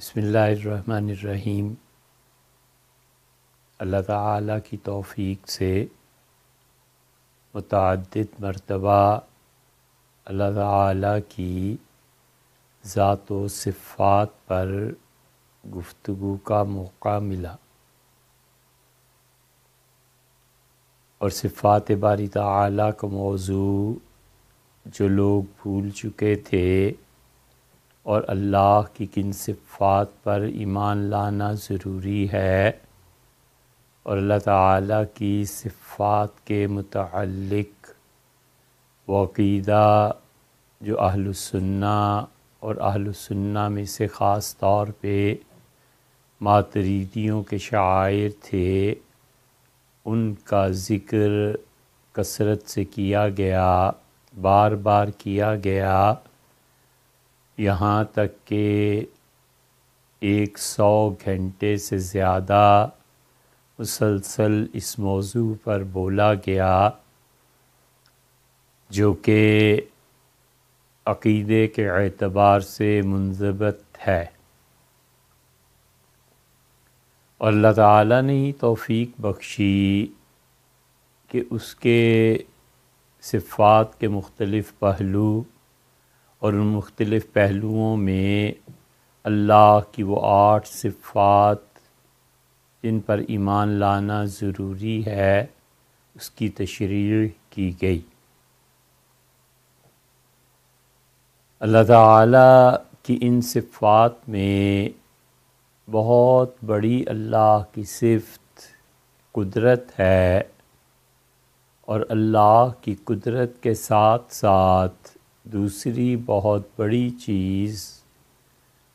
बसमीम अल्लाह की तौफीक से मुतद मरतबा अल्लाह की ज़ात सिफ़ात पर गुफ्तु का मौका मिला और सिफ़ात बारी तला का मौजू जो लोग भूल चुके थे और अल्लाह की किन सिफात पर ईमान लाना ज़रूरी है और अल्लाह ताला की सिफात के मुतलक वक़ीदा जो अहलसन्ना और अहलसन्ना में से ख़ास तौर पर मातरीदियों के शायर थे उनका ज़िक्र कसरत से किया गया बार बार किया गया यहाँ तक कि सौ घंटे से ज़्यादा मुसलसल इस मौजू पर बोला गया जो कि अक़ीदे के अतबार से मुंजबत है और अल्लाह ताला ने तौफीक बख्शी कि उसके सिफ़ात के मुख्तलिफ़ पहलू और उन मुख्तलिफ़ पहलुओं में अल्लाह की वो आठ सिफ़ात जिन पर ईमान लाना ज़रूरी है उसकी तशरी की गई अल्लाह ताला की इन सिफ़ात में बहुत बड़ी अल्लाह की सिफत कुदरत है और अल्लाह की कुदरत के साथ साथ दूसरी बहुत बड़ी चीज़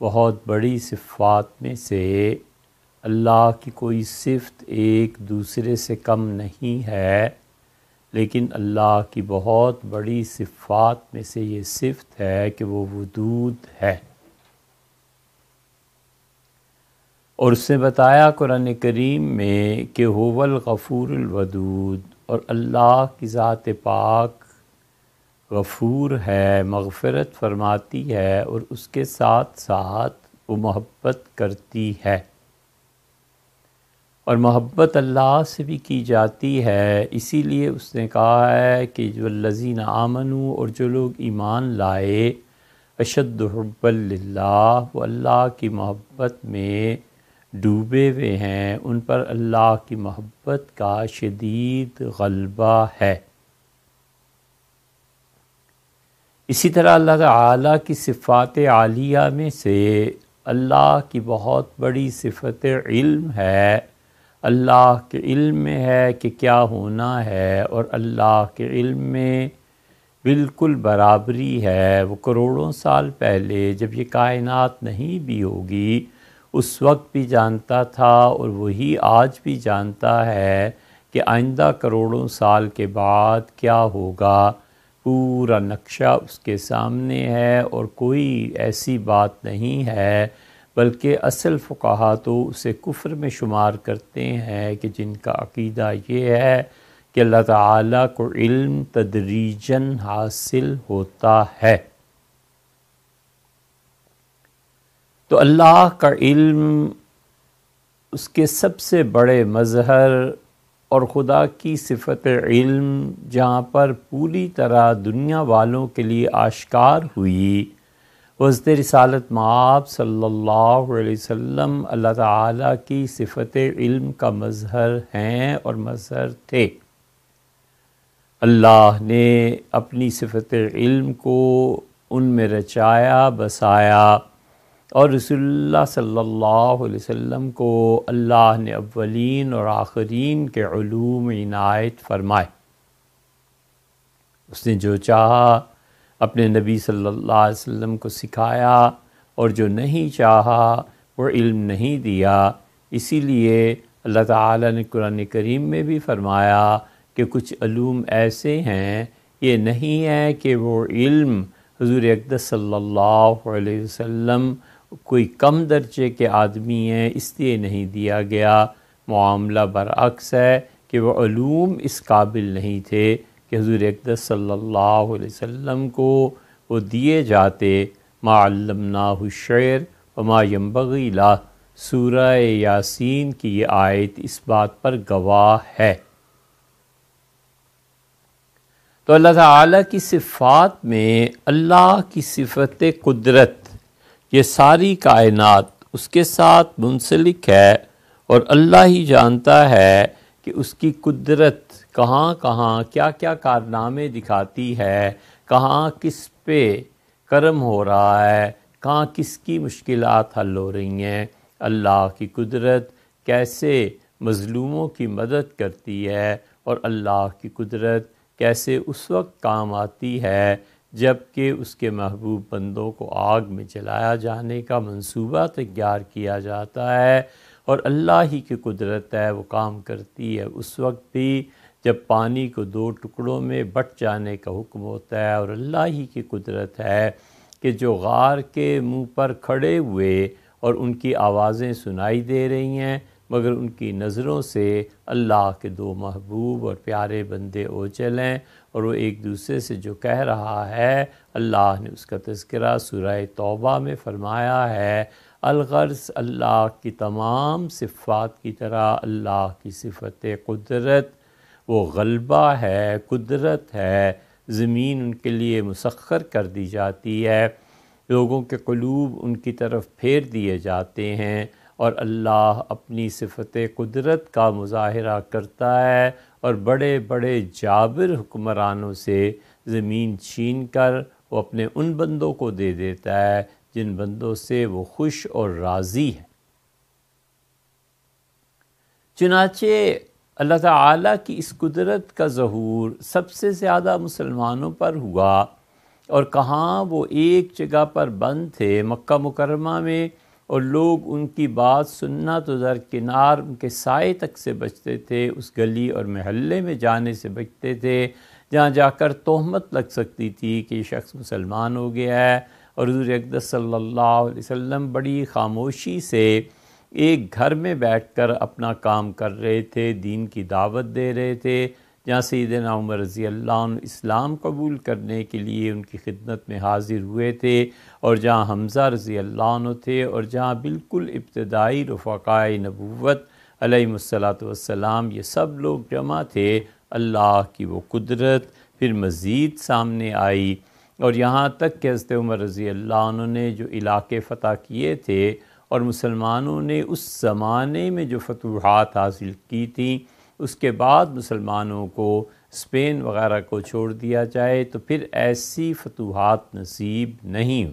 बहुत बड़ी सिफ़ात में से अल्लाह की कोई सिफत एक दूसरे से कम नहीं है लेकिन अल्लाह की बहुत बड़ी सिफ़ात में से ये सिफत है कि वो वदूद है और उसने बताया कुरान करीम में कि होवल वदूद और अल्लाह की ज़ात पाक गफूर है मगफ़रत फरमाती है और उसके साथ साथ वो मोहब्बत करती है और मोहब्बत अल्लाह से भी की जाती है इसीलिए उसने कहा है कि जो लजीन आमनू और जो लोग ईमान लाए अशदब्बल्ला वो अल्लाह की मोहब्बत में डूबे हुए हैं उन पर अल्लाह की मोहब्बत का शदीद गलबा है इसी तरह अल्लाह ताला की सिफ़ात आलिया में से अल्लाह की बहुत बड़ी सिफत इल्म है अल्लाह के इल्म में है कि क्या होना है और अल्लाह के इल्म में बिल्कुल बराबरी है वो करोड़ों साल पहले जब ये कायनात नहीं भी होगी उस वक्त भी जानता था और वही आज भी जानता है कि आइंदा करोड़ों साल के बाद क्या होगा पूरा नक्शा उसके सामने है और कोई ऐसी बात नहीं है बल्कि असल फ़ुकाहा तो उसे कुफ्र में शुमार करते हैं कि जिनका अकीदा ये है कि अल्लाह ताला को इल्म तदरीजन हासिल होता है तो अल्लाह का इल्म उसके सबसे बड़े मज़हर और ख़ुदा की सिफत इल्म जहाँ पर पूरी तरह दुनिया वालों के लिए आश्कार हुई वजत रसालत माब सल्लल्लाहु अलैहि वसल्लम अल्लाह ताला की सिफत इल्म का मज़हर हैं और मज़हर थे अल्लाह ने अपनी सिफत इल्म को उनमें रचाया बसाया और रसोल्ला सल्लल्लाहु अलैहि वसल्लम को अल्लाह ने अवलिन और आखरीन के ूम इनायत फरमाए उसने जो चाहा अपने नबी सल्लल्लाहु अलैहि वसल्लम को सिखाया और जो नहीं चाहा वो इल्म नहीं दिया इसीलिए अल्लाह ताला ने कुरान करीम में भी फरमाया कि कुछ अलूम ऐसे हैं ये नहीं है कि वो इल्म हजूर अकदर सल्ला वसम कोई कम दर्जे के आदमी हैं इसलिए नहीं दिया गया मामला बरअक्स है कि वह ूम इस काबिल नहीं थे कि हजूर अकदस सल्लल्लाहु को वो दिए जाते मालमनाहु शेर व मायम्बीला सूर यासिन की ये आयत इस बात पर गवाह है तो अल्लाह ताला की सिफ़ात में अल्लाह की सिफत कुदरत ये सारी कायनात उसके साथ मुंसलिक है और अल्लाह ही जानता है कि उसकी कुदरत कहाँ कहाँ क्या क्या कारनामे दिखाती है कहाँ किस पे कर्म हो रहा है कहाँ किसकी मुश्किल हल हो रही हैं अल्लाह की कुदरत कैसे मज़लूमों की मदद करती है और अल्लाह की कुदरत कैसे उस वक्त काम आती है जबकि उसके महबूब बंदों को आग में जलाया जाने का मंसूबा तैयार किया जाता है और अल्लाह ही की कुदरत है वो काम करती है उस वक्त भी जब पानी को दो टुकड़ों में बट जाने का हुक्म होता है और अल्लाह ही की कुदरत है कि जो गार के मुंह पर खड़े हुए और उनकी आवाज़ें सुनाई दे रही हैं मगर उनकी नज़रों से अल्लाह के दो महबूब और प्यारे बंदे ओझल हैं और वो एक दूसरे से जो कह रहा है अल्लाह ने उसका तस्करा सुरा तोबा में फ़रमाया है अलगर्स अल्लाह की तमाम सिफ़ात की तरह अल्लाह की सिफत कुदरत वो गलबा है कुदरत है ज़मीन उनके लिए मुसखर कर दी जाती है लोगों के कलूब उनकी तरफ फेर दिए जाते हैं और अल्लाह अपनी सिफत कुदरत का मुजाहरा करता है और बड़े बड़े जाबिर हुक्मरानों से ज़मीन छीन कर वो अपने उन बंदों को दे देता है जिन बंदों से वो खुश और राज़ी है चुनाचे अल्लाह ताला की इस कुदरत का ज़हूर सबसे ज़्यादा मुसलमानों पर हुआ और कहाँ वो एक जगह पर बंद थे मक्का मुकरमा में और लोग उनकी बात सुनना तो दरकिनार उनके साय तक से बचते थे उस गली और महल्ले में जाने से बचते थे जहाँ जाकर तोहमत लग सकती थी कि शख्स मुसलमान हो गया है और हजूर अकदस सल्ला वसम बड़ी खामोशी से एक घर में बैठकर अपना काम कर रहे थे दीन की दावत दे रहे थे जहाँ सैदन उमर रज़ी अल्लाह इस्लाम कबूल करने के लिए उनकी खिदमत में हाजिर हुए थे और जहाँ हमज़ा रज़ी अल्लाह थे और जहाँ बिल्कुल इब्तदाई रफ़ाक़ाए नबूत अलैहिस्सलाम ये सब लोग जमा थे अल्लाह की वो कुदरत फिर मज़ीद सामने आई और यहाँ तक कि हज़रत उमर रज़ी अल्लाह ने जो इलाके फ़तह किए थे और मुसलमानों ने उस ज़माने में जो फतूहत हासिल की थी उसके बाद मुसलमानों को स्पेन वगैरह को छोड़ दिया जाए तो फिर ऐसी फतूहत नसीब नहीं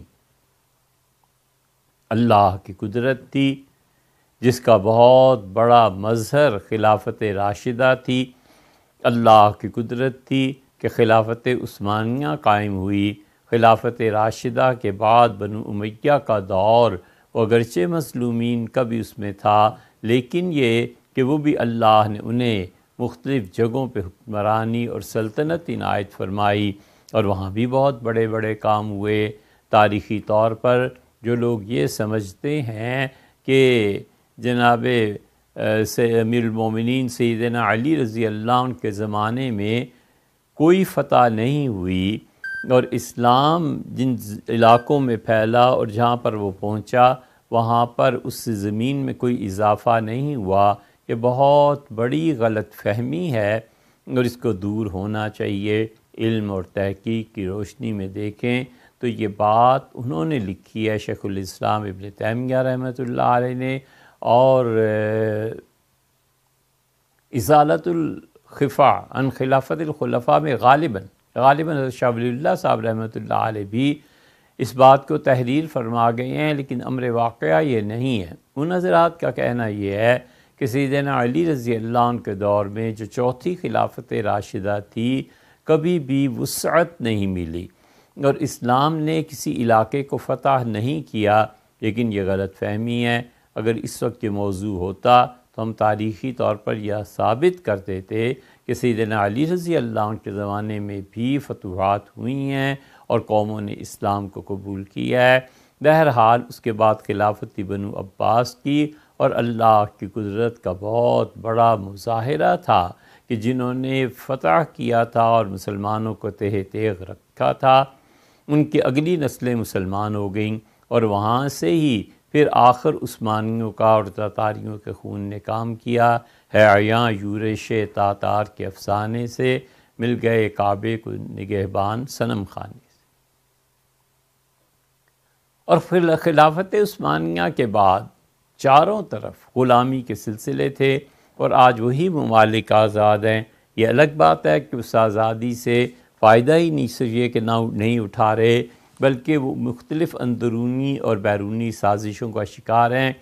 अल्लाह की कुदरत थी जिसका बहुत बड़ा मज़हर खिलाफत राशिदा थी अल्लाह की कुदरत थी कि खिलाफत उस्मानिया कायम हुई खिलाफत राशिदा के बाद बनु उमैया का दौर वगरचे मसलूमिन का भी उसमें था लेकिन ये कि वो भी अल्लाह ने उन्हें मुख्तलिफ़ जगहों पर हुक्मरानी और सल्तनत इनायत फरमाई और वहाँ भी बहुत बड़े बड़े काम हुए तारीख़ी तौर पर जो लोग ये समझते हैं कि जनाब से अमीरमिन सैदना अली रज़ी अल्लाह के ज़माने में कोई फ़तह नहीं हुई और इस्लाम जिन इलाकों में फैला और जहाँ पर वो पहुँचा वहाँ पर उस ज़मीन में कोई इजाफ़ा नहीं हुआ ये बहुत बड़ी गलत फहमी है और इसको दूर होना चाहिए इल्म और तहकीक की रोशनी में देखें तो ये बात उन्होंने लिखी है शेखुलस्लाम इबन तैमिया रहमत ने और इजालतुल्खफ़ा अन खिलाफतलखलफ़ा में गालिबा गालिबा शाह साहब रहमत भी इस बात को तहरीर फरमा गए हैं लेकिन अमर वाक़ ये नहीं है उन हजरात का कहना ये है कि सीदन अली रज़ी के दौर में जो चौथी खिलाफत राशिदा थी कभी भी वसअत नहीं मिली और इस्लाम ने किसी इलाके को फतह नहीं किया लेकिन यह गलत फहमी है अगर इस वक्त ये मौजू होता तो हम तारीख़ी तौर पर यह साबित करते थे कि सीदन अली रज़ी अल्लाह के ज़माने में भी फतूहत हुई हैं और कौमों ने इस्लाम को कबूल किया है बहरहाल उसके बाद खिलाफत बनू अब्बास की और अल्लाह की कुदरत का बहुत बड़ा मुजाहरा था कि जिन्होंने फ़तह किया था और मुसलमानों को तह तेग रखा था उनकी अगली नस्लें मुसलमान हो गईं और वहाँ से ही फिर आखिर उस्मानियों का और तातारियों के खून ने काम किया है आया यूरेश तातार के अफसाने से मिल गए काबे को निगहबान सनम खाने से और फिर खिलाफत उस्मानिया के बाद चारों तरफ ग़ुलामी के सिलसिले थे और आज वही ममालिक आज़ाद हैं ये अलग बात है कि उस आज़ादी से फ़ायदा ही नहीं सजिए कि ना नहीं उठा रहे बल्कि वो मुख्तलिफ़ अंदरूनी और बैरूनी साजिशों का शिकार हैं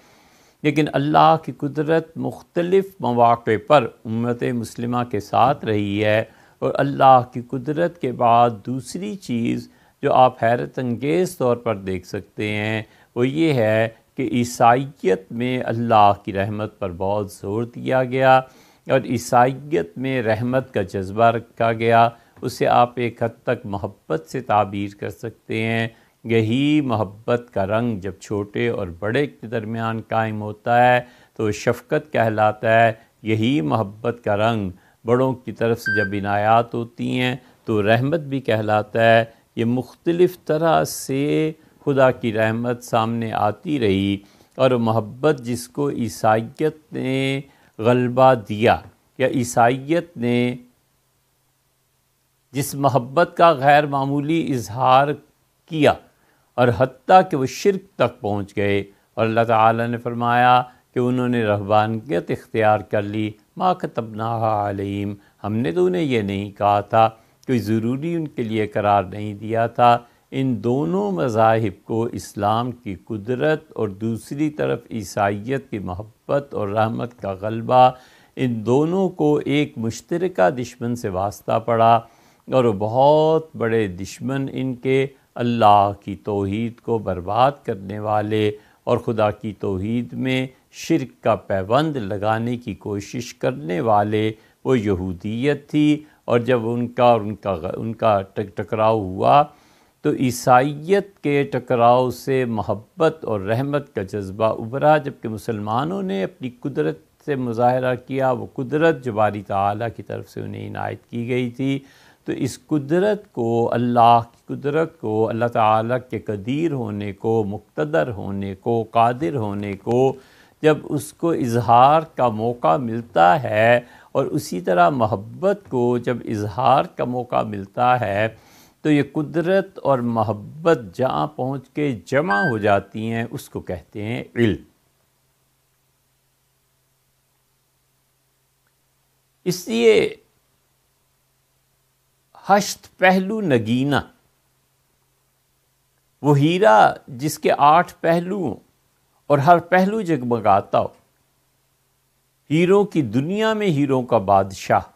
लेकिन अल्लाह की कुदरत मुख्तलिफ़ मौाक़े पर उम्मत मुस्लिम के साथ रही है और अल्लाह की कुदरत के बाद दूसरी चीज़ जो आप हैरत अंगेज़ तौर पर देख सकते हैं वो ये है कि ईसाइत में अल्लाह की रहमत पर बहुत ज़ोर दिया गया और ईसाइत में रहमत का जज्बा रखा गया उसे आप एक हद तक मोहब्बत से ताबीर कर सकते हैं यही मोहब्बत का रंग जब छोटे और बड़े के दरमियान कायम होता है तो शफकत कहलाता है यही मोहब्बत का रंग बड़ों की तरफ से जब इनायात होती हैं तो रहमत भी कहलाता है ये मुख्तलफ़ तरह से खुदा की रहमत सामने आती रही और मोहब्बत जिसको ईसाइत ने गलबा दिया या ईसाइत ने जिस मोहब्बत का गैर मामूली इजहार किया और हती कि वह शिरक तक पहुँच गए और अल्लाह ताला ने फरमाया कि उन्होंने रहबानियत इख्तियार कर ली माँ कतबना आलिम हमने तो उन्हें यह नहीं कहा था कोई ज़रूरी उनके लिए करार नहीं दिया था इन दोनों मज़ाहब को इस्लाम की कुदरत और दूसरी तरफ ईसाइत की महब्बत और रहमत का गलबा इन दोनों को एक मुश्तर दुश्मन से वास्ता पड़ा और बहुत बड़े दुश्मन इनके अल्लाह की तोहद को बर्बाद करने वाले और ख़ुदा की तोहद में शिरक का पैबंद लगाने की कोशिश करने वाले वो यहूदियत थी और जब उनका उनका उनका टकराव हुआ तो ईसाइत के टकराव से मोहब्बत और रहमत का जज्बा उभरा जबकि मुसलमानों ने अपनी कुदरत से मुजाहरा किया वो कुदरत जो बारी की तरफ से उन्हें इनायत की गई थी तो इस कुदरत को अल्लाह की कुदरत को अल्लाह ताला के कदीर होने को मुक्तदर होने को कादिर होने को जब उसको इजहार का मौका मिलता है और उसी तरह महब्बत को जब इजहार का मौका मिलता है तो ये कुदरत और मोहब्बत जहाँ पहुँच के जमा हो जाती हैं उसको कहते हैं इल्म इसलिए हश्त पहलू नगीना वो हीरा जिसके आठ पहलू और हर पहलू जगमगाता हो हीरों की दुनिया में हीरों का बादशाह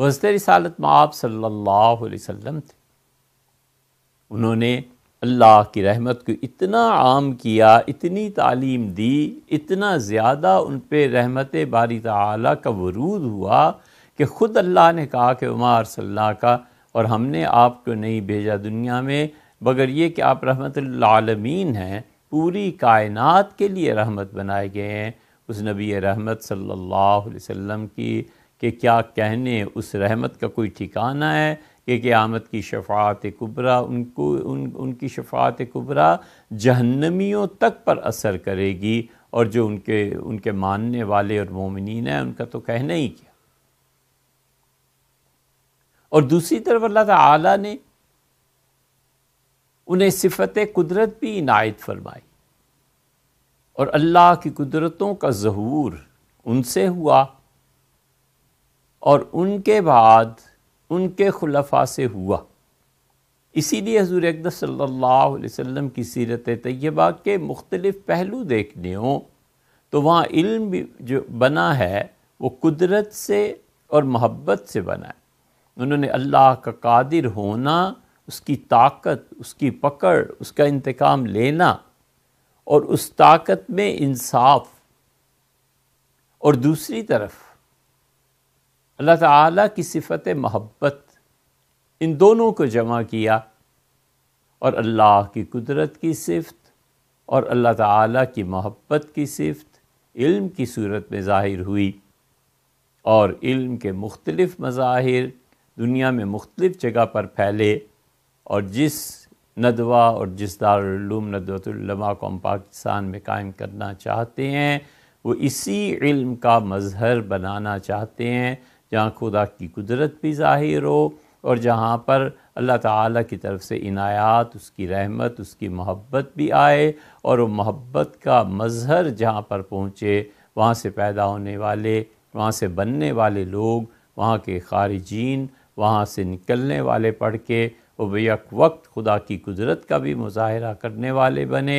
वसद रसालत में आप सल्लल्लाहु अलैहि वसल्लम थे उन्होंने अल्लाह की रहमत को इतना आम किया इतनी तालीम दी इतना ज़्यादा उन पर रहमत बारी तला का वरूद हुआ कि ख़ुद अल्लाह ने कहा कि उमार सल्ला का और हमने आपको नहीं भेजा दुनिया में मगर ये कि आप रहमत आलमीन हैं पूरी कायनात के लिए रहमत बनाए गए हैं उस नबी रहमत सल्लल्लाहु अलैहि वसल्लम की कि क्या कहने उस रहमत का कोई ठिकाना है कि क़्यामत की शफात कुबरा उनको उन उनकी शफात कुबरा जहन्नमियों तक पर असर करेगी और जो उनके उनके मानने वाले और मोमिन हैं उनका तो कहना ही क्या और दूसरी तरफ अल्लाह ताला ने उन्हें सिफत कुदरत भी इनायत फरमाई और अल्लाह की कुदरतों का जहूर उनसे हुआ और उनके बाद उनके खुलफा से हुआ इसीलिए हजूर अकदस सल्लल्लाहु अलैहि वसल्लम की सीरत तय्यबा के मुख्तलिफ़ पहलू देखने हों तो वहाँ इल्म भी जो बना है वो कुदरत से और मोहब्बत से बना है उन्होंने अल्लाह का कादिर होना उसकी ताकत उसकी पकड़ उसका इंतकाम लेना और उस ताकत में इंसाफ और दूसरी तरफ अल्लाह ताला की सिफत महब्बत इन दोनों को जमा किया और अल्लाह की कुदरत की सिफत और अल्लाह ताला की महब्बत की सिफत इल्म की सूरत में ज़ाहिर हुई और इल्म के मुख्तलिफ़ मज़ाहिर दुनिया में मुख्तलिफ़ जगह पर फैले और जिस नदवा और जिस दारूम नदवतुल्लमा को हम पाकिस्तान में कायम करना चाहते हैं वो इसी इल्म का मजहर बनाना चाहते हैं जहाँ खुदा की कुदरत भी ज़ाहिर हो और जहाँ पर अल्लाह ताला की तरफ से इनायात उसकी रहमत उसकी मोहब्बत भी आए और वो मोहब्बत का मज़हर जहाँ पर पहुँचे वहाँ से पैदा होने वाले वहाँ से बनने वाले लोग वहाँ के खारिजीन वहाँ से निकलने वाले पढ़ के वो बेक वक्त खुदा की कुदरत का भी मुजाहरा करने वाले बने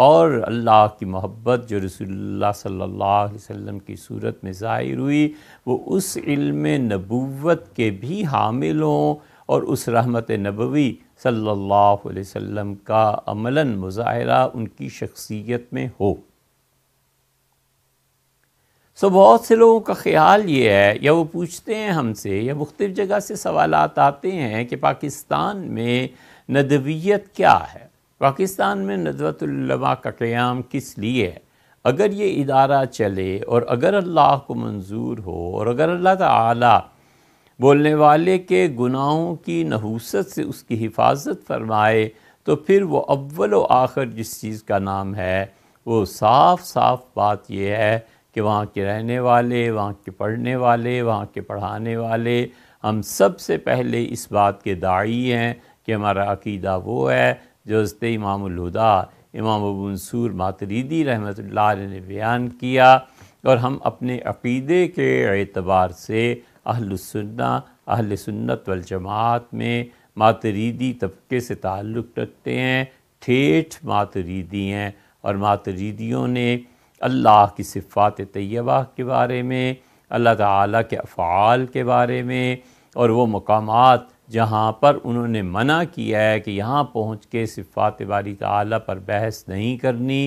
और अल्लाह की मोहब्बत जो रसूलुल्लाह सल्लल्लाहु अलैहि वसल्लम की सूरत में ज़ाहिर हुई वो उस इल्म नबूवत के भी हामिल हों और उस रहमत नबवी सल्लल्लाहु अलैहि वसल्लम का अमलन मुजाहरा उनकी शख्सियत में हो सो बहुत से लोगों का ख्याल ये है या वो पूछते हैं हमसे या मुख्तफ जगह से सवाल आते हैं कि पाकिस्तान में नदवियत क्या है पाकिस्तान में नजरतुल्लमा का क़्याम किस लिए है अगर ये इदारा चले और अगर अल्लाह को मंजूर हो और अगर अल्लाह ताला बोलने वाले के गुनाहों की नहूसत से उसकी हिफाजत फरमाए तो फिर वो अव्वल व आखिर जिस चीज़ का नाम है वो साफ साफ बात यह है कि वहाँ के रहने वाले वहाँ के पढ़ने वाले वहाँ के पढ़ाने वाले हम सबसे पहले इस बात के दाई हैं कि हमारा अकीदा वो है जोज़ते इमामदा इमाम अबूनसूर मातरीदी रहमत ने बयान किया और हम अपने अक़ीदे के एतबार से अहलसन्ना अहल सुन्नत वलजमात में मातरीदी तबके से ताल्लुक़ रखते हैं ठेठ मातरीदी हैं और मातरीदियों ने अल्लाह की सिफ़ात तय्यबा के बारे में अल्लाह ताला के अफ़ाल के बारे में और वो मकामात जहाँ पर उन्होंने मना किया है कि यहाँ पहुँच के सिफ़ात बारी आला पर बहस नहीं करनी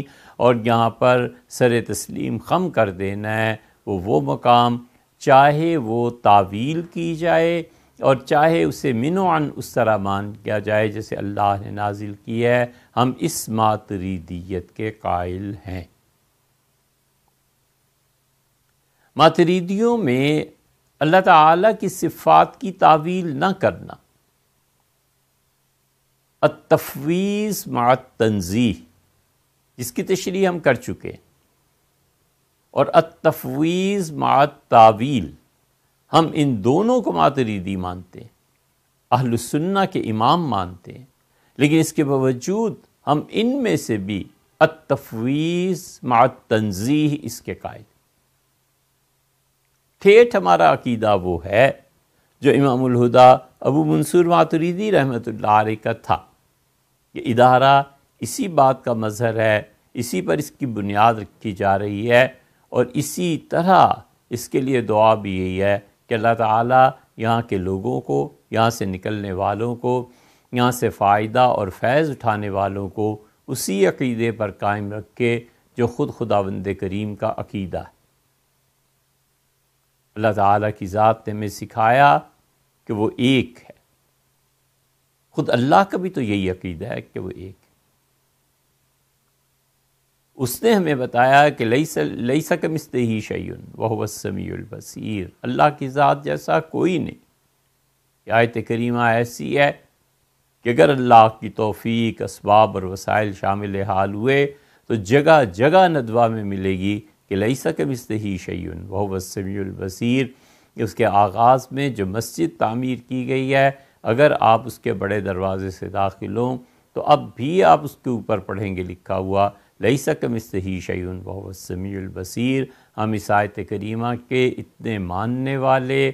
और यहाँ पर सर तस्लीम खम कर देना है वो वो मकाम चाहे वो तावील की जाए और चाहे उसे मिनोन उस तरह मान किया जाए जैसे अल्लाह ने नाजिल की है हम इस मातरीदीत के कायल हैं मातरीदियों में अल्लाह ताला की सिफ़ात की तावील ना करना तफवीज़ मा तनजीह जिसकी तशरी हम कर चुके हैं और तफवीज़ मा तावील हम इन दोनों को मातरीदी मानते हैं अहलसन्ना के इमाम मानते हैं लेकिन इसके बावजूद हम इन में से भी तफवीज़ मा तनजीह इसके कायद ठेठ हमारा अकीदा वो है जो हुदा अबू मंसूर मातरीदी रहमत का था ये इदारा इसी बात का मज़हर है इसी पर इसकी बुनियाद रखी जा रही है और इसी तरह इसके लिए दुआ भी यही है कि अल्लाह ताला यहाँ के लोगों को यहाँ से निकलने वालों को यहाँ से फ़ायदा और फैज़ उठाने वालों को उसी अकीदे पर कायम रख के जो ख़ुद खुदाबंद करीम का अकीदा है अल्लाह ताला की ज़ात ने हमें सिखाया कि वो एक है ख़ुद अल्लाह का भी तो यही अकीदा है कि वो एक है उसने हमें बताया कि लई स, लई ही शयन वहवसमीबसर अल्लाह की ज़ात जैसा कोई नहीं आयत करीमा ऐसी है कि अगर अल्लाह की तोफ़ी असबाब और वसाइल शामिल हाल हुए तो जगह जगह नदवा में मिलेगी कि लईसा के मिसही शैन वह वसमीबसर उसके आगाज़ में जो मस्जिद तामीर की गई है अगर आप उसके बड़े दरवाज़े से दाखिल हों तो अब भी आप उसके ऊपर पढ़ेंगे लिखा हुआ लईसा के मिसही शैन वह वसमीबसर हम इस आयत करीमा के इतने मानने वाले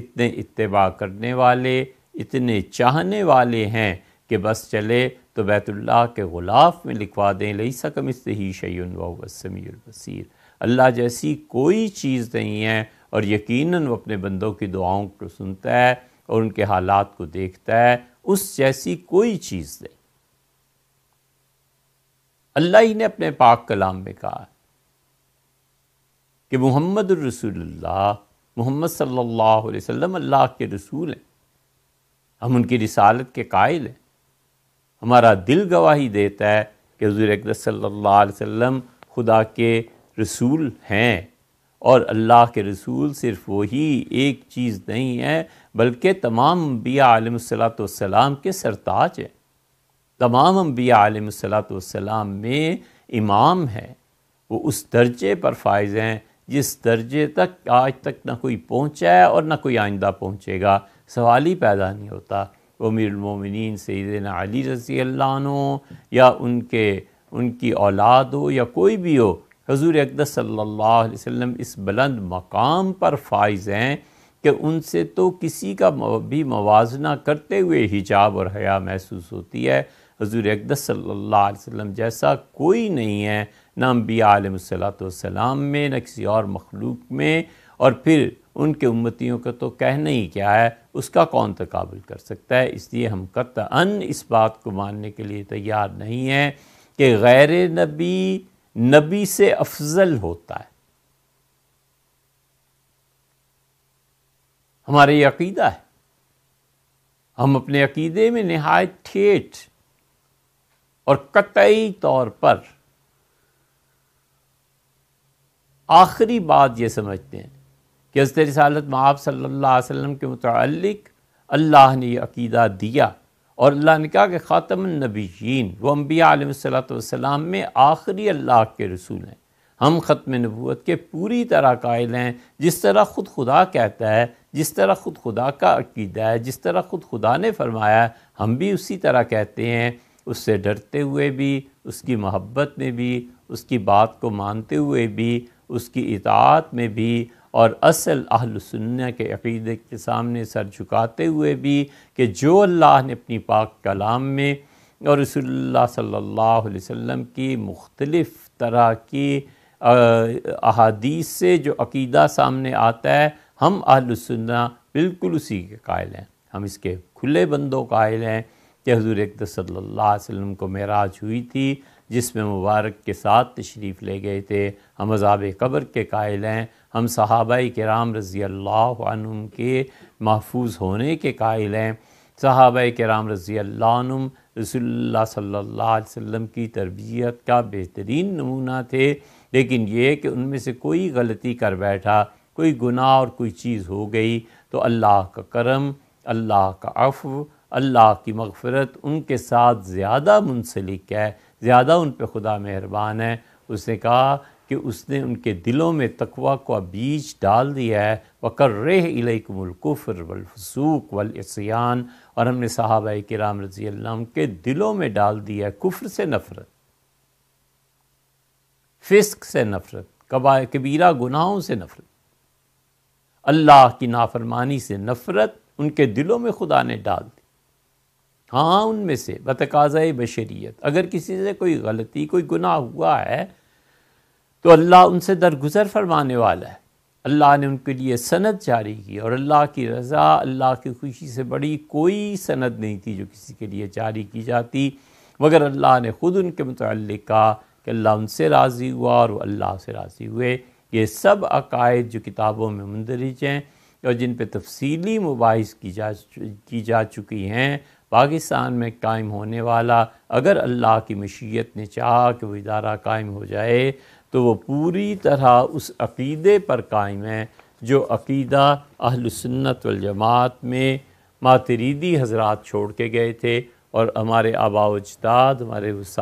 इतने इतबा करने वाले इतने चाहने वाले हैं कि बस चले तो बैतुल्ला के ग़ुलाफ में लिखवा दें लईसा कमिस ही शैन वसमीबसर अल्लाह जैसी कोई चीज़ नहीं है और यकीनन वो अपने बंदों की दुआओं को सुनता है और उनके हालात को देखता है उस जैसी कोई चीज़ नहीं अल्लाह ही ने अपने पाक कलाम में कहा कि मोहम्मद रसूलुल्लाह मोहम्मद सल्लल्लाहु अलैहि वसल्लम अल्लाह के रसूल हैं हम उनकी रिसालत के कायल हैं हमारा दिल गवाही देता है कि हजूर अकदस सल्लल्लाहु अलैहि वसल्लम खुदा के रसूल हैं और अल्लाह के रसूल सिर्फ वही एक चीज़ नहीं है बल्कि तमाम अम्बिया आलमसलाम के सरताज हैं तमाम अम्बिया आलमसलाम में इमाम है वो उस दर्जे पर फायज हैं जिस दर्जे तक आज तक ना कोई पहुँचा है और ना कोई आइंदा पहुँचेगा सवाल ही पैदा नहीं होता मीरमिन सैदन अली रसी अल्लाह या उनके उनकी औलाद हो या कोई भी हो हजूर अकदस सल्ला इस बुलंद मकाम पर फाइज हैं कि उनसे तो किसी का भी मवाजना करते हुए हिजाब और हया महसूस होती है हजूर अकदस सल्ला जैसा कोई नहीं है ना अम्बी आलमसलाम में न किसी और मखलूक में और फिर उनके उम्मतियों का तो कहना ही क्या है उसका कौन तकबुल कर सकता है इसलिए हम कत अन इस बात को मानने के लिए तैयार नहीं हैं कि गैर नबी नबी से अफजल होता है हमारे ये अकीदा है हम अपने अकीदे में नहायत ठेठ और कतई तौर पर आखिरी बात यह समझते हैं कि हज़रत रिसालत में आप सल्लल्लाहु अलैहि वसल्लम के मुतल अल्लाह ने यह अकीदा दिया और अल्लाह ने कहा कि ख़ातम नबीन वो अम्बिया आलम में आखिरी अल्लाह के रसूल हैं हम ख़त्म नबूत के पूरी तरह कायल हैं जिस तरह ख़ुद खुदा कहता है जिस तरह ख़ुद खुदा का अकीदा है जिस तरह ख़ुद खुदा ने फरमाया हम भी उसी तरह कहते हैं उससे डरते हुए भी उसकी मोहब्बत में भी उसकी बात को मानते हुए भी उसकी इतात में भी और असल अहलसन्ना के अक़ीदे के सामने सर झुकाते हुए भी कि जो अल्लाह ने अपनी पाक कलाम में और सल्लल्लाहु सल्ला वम की मुख्तलफ़ तरह की अहादीस से जो अकीदा सामने आता है हम आलसन्ना बिल्कुल उसी के कायल हैं हम इसके खुले बंदों कायल हैं कि हजूर एक सल्ला वम को महराज हुई थी जिसमें मुबारक के साथ तशरीफ़ ले गए थे हम अजाब कब्र के कायल हैं हम सहाबा कराम रज़ी अल्लाह के महफूज होने के कायल हैं सहाबा कराम रज़ी अल्लाह रसोल्ला सल्ला वम की तरबियत का बेहतरीन नमूना थे लेकिन ये कि उनमें से कोई गलती कर बैठा कोई गुनाह और कोई चीज़ हो गई तो अल्लाह का करम अल्लाह का अफ़ अल्लाह की मगफ़रत उनके साथ ज़्यादा मुंसलिक है ज़्यादा उन पर खुदा मेहरबान है उसने कहा कि उसने उनके दिलों में तकवा का बीज डाल दिया है वकर रेकुमकुफ़र वलफसूक वलसियान और हमने साहब कराम रजी अल्लाह के दिलों में डाल दिया है कुफ्र से नफ़रत फ़िस्क से नफ़रत कबा कबीरा गुनाहों से नफ़रत अल्लाह की नाफरमानी से नफ़रत उनके दिलों में खुदा ने डाल हाँ उनमें से बतकाज़ बशरीत अगर किसी से कोई गलती कोई गुनाह हुआ है तो अल्लाह उनसे दरगुजर फरमाने वाला है अल्लाह ने उनके लिए सनत जारी की और अल्लाह की रज़ा अल्लाह की खुशी से बड़ी कोई सनत नहीं थी जो किसी के लिए जारी की जाती मगर अल्लाह ने ख़ुद उनके मतलब कहा कि अल्लाह उनसे राज़ी हुआ और अल्लाह से राज़ी हुए ये सब अकायद जो किताबों में मंदरज हैं और जिन पर तफसीली मुबाइस की जा की जा चुकी हैं पाकिस्तान में कायम होने वाला अगर अल्लाह की मशीत ने चाह कि वो इदारा कायम हो जाए तो वो पूरी तरह उस अकीदे पर कायम है जो अकीदा अहलसन्नत वजमात में मातरीदी हजरात छोड़ के गए थे और हमारे आबा उजदाद हमारे उस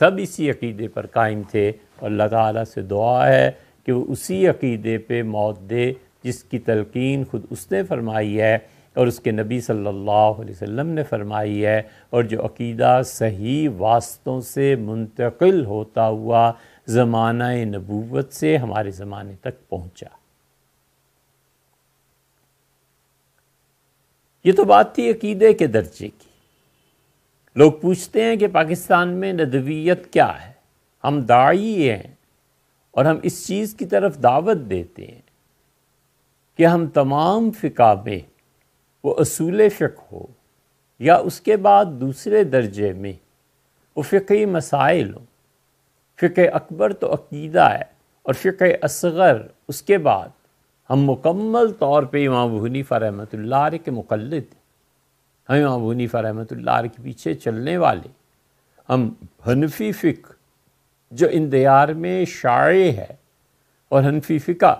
सब इसी अकीदे पर कायम थे और अल्लाह ताली से दुआ है कि वो उसी अकीदे पे मौत दे जिसकी तलकिन ख़ुद उसने फरमाई है और उसके नबी सल्लल्लाहु अलैहि वसल्लम ने फरमाई है और जो अकीदा सही वास्तों से मुंतकिल होता हुआ ज़माना नबूवत से हमारे ज़माने तक पहुँचा ये तो बात थी अकीदे के दर्जे की लोग पूछते हैं कि पाकिस्तान में नदवियत क्या है हम दाई हैं और हम इस चीज़ की तरफ दावत देते हैं कि हम तमाम फ़िका में वो असूल फ़िक हो या उसके बाद दूसरे दर्जे में वो फ़िकी मसाइल हो फ़िक अकबर तो अकीदा है और फ़िक असगर उसके बाद हम मुकम्मल तौर पर इमाम अबू हनीफ़ा रहमत के थे हम इमाम अबू हनीफ़ा रहमत के पीछे चलने वाले हम हनफी फ़िक जो इंदार में शाये है और हनफी फ़िका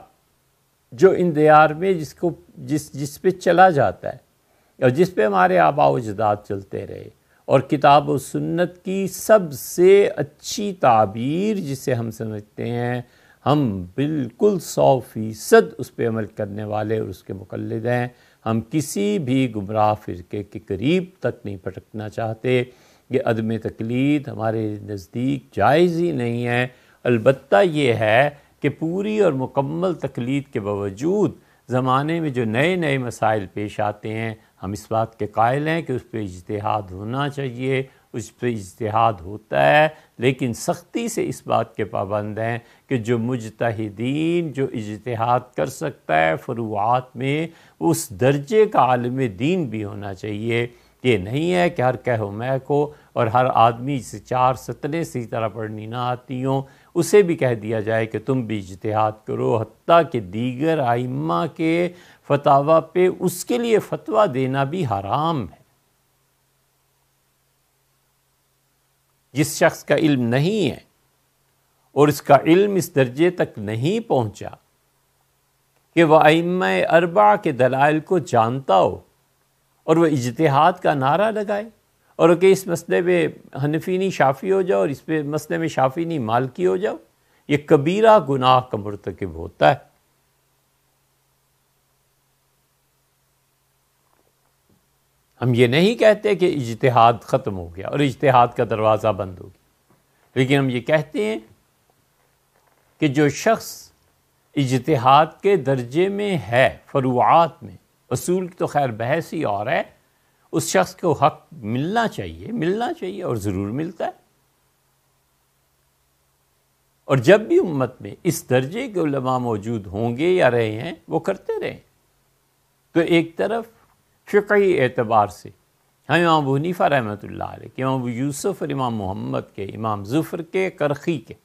जो इन दियार में जिसको जिस जिस पे चला जाता है और जिस पे हमारे आबा अजदाद चलते रहे और किताब व सुन्नत की सबसे अच्छी ताबीर जिसे हम समझते हैं हम बिल्कुल सौ फ़ीसद उस पर अमल करने वाले और उसके मुकलद हैं हम किसी भी गुमराह फ़िरके के करीब तक नहीं भटकना चाहते ये अदम तकलीद हमारे नज़दीक जायज़ ही नहीं है अलबत् ये है कि पूरी और मुकम्मल तकलीद के बावजूद ज़माने में जो नए नए मसाइल पेश आते हैं हम इस बात के कायल हैं कि उस पर इजतहाद होना चाहिए उस पर इजतहाद होता है लेकिन सख्ती से इस बात के पाबंद हैं कि जो मुजतहदीन जो इजतहाद कर सकता है फ़रूआत में उस दर्जे का आलम दीन भी होना चाहिए ये नहीं है कि हर कहो मैं को और हर आदमी से चार से इसी तरह पढ़नी ना आती हों उसे भी कह दिया जाए कि तुम भी इजतहाद करो हती के दीगर आइम्मा के फतावा पे उसके लिए फतवा देना भी हराम है जिस शख्स का इल्म नहीं है और इसका इल्म इस दर्जे तक नहीं पहुंचा कि वह आइम अरबा के दलाइल को जानता हो और वह इजतहाद का नारा लगाए और कि इस मसले में हनफी नहीं शाफ़ी हो जाओ और इस पे मसले में शाफ़ी नहीं मालकी हो जाओ ये कबीरा गुनाह का मरतकब होता है हम ये नहीं कहते कि इजतहाद ख़त्म हो गया और इजतहाद का दरवाज़ा बंद हो गया लेकिन हम ये कहते हैं कि जो शख्स इजतहाद के दर्जे में है फरुआत में असूल की तो खैर बहस ही और है उस शख्स को हक मिलना चाहिए मिलना चाहिए और ज़रूर मिलता है और जब भी उम्मत में इस दर्जे के उलमा मौजूद होंगे या रहे हैं वो करते रहें तो एक तरफ फ़िकी एतबार से हम हाँ, इमाम अबू हनीफ़ा रहमत ला के इमाम अबू यूसुफ़ और इमाम मोहम्मद के इमाम ज़ुफ़र के करखी के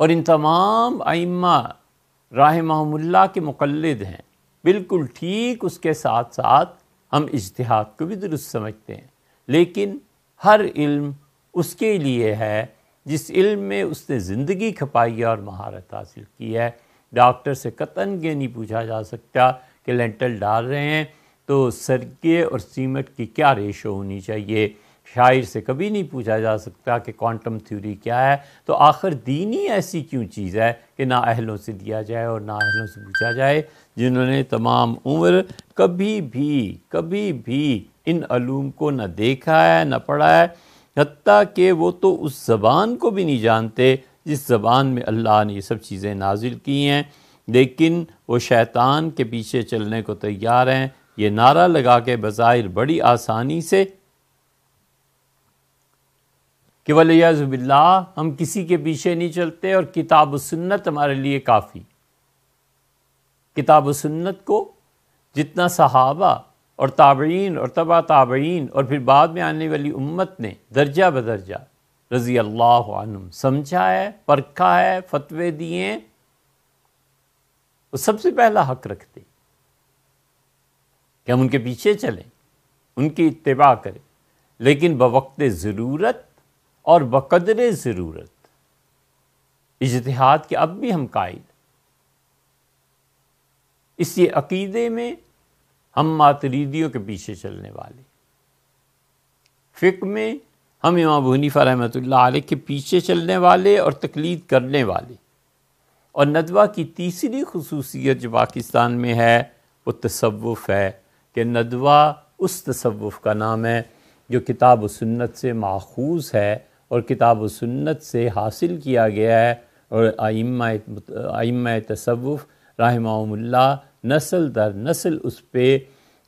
और इन तमाम आइम्मा राह महमुल्ला के मुकलद हैं बिल्कुल ठीक उसके साथ साथ हम इजतहाद को भी दुरुस्त समझते हैं लेकिन हर इल्म उसके लिए है जिस इल्म में उसने ज़िंदगी खपाई है और महारत हासिल की है डॉक्टर से कतन ये नहीं पूछा जा सकता कि लेंटल डाल रहे हैं तो सरके और सीमेंट की क्या रेशो होनी चाहिए शायर से कभी नहीं पूछा जा सकता कि क्वांटम थ्योरी क्या है तो आखिर दीनी ही ऐसी क्यों चीज़ है कि ना अहलों से दिया जाए और ना अहलों से पूछा जाए जिन्होंने तमाम उम्र कभी भी कभी भी इन अलूम को न देखा है न पढ़ा है हती कि वो तो उस ज़बान को भी नहीं जानते जिस ज़बान में अल्लाह ने ये सब चीज़ें नाजिल की हैं लेकिन वो शैतान के पीछे चलने को तैयार हैं ये नारा लगा के बज़ाहिर बड़ी आसानी से कि वलियाज़बिल्ला हम किसी के पीछे नहीं चलते और किताब सुन्नत हमारे लिए काफ़ी किताब सुन्नत को जितना सहाबा और ताबईन और तबा ताबईन और फिर बाद में आने वाली उम्मत ने दर्जा बदर्जा रज़ी अल्लाह समझा है परखा है फतवे दिए वो सबसे पहला हक रखते कि हम उनके पीछे चलें उनकी इतबा करें लेकिन बवक्त ज़रूरत और बकदर ज़रूरत इजतहाद के अब भी हम कायद इसी अकीदे में हम मातरीदियों के पीछे चलने वाले फ़िक में हम इमाम हनीफ़ा रहमत आल के पीछे चलने वाले और तकलीद करने वाले और नदवा की तीसरी खसूसियत जो पाकिस्तान में है वो तसवुफ़ है कि नदवा उस तसवुफ़ का नाम है जो किताब सुन्नत से माखूज है और किताब सुन्नत से हासिल किया गया है और आइम आइम तसवुफ़ राहमल्ला नस्ल दर नस्ल उस पर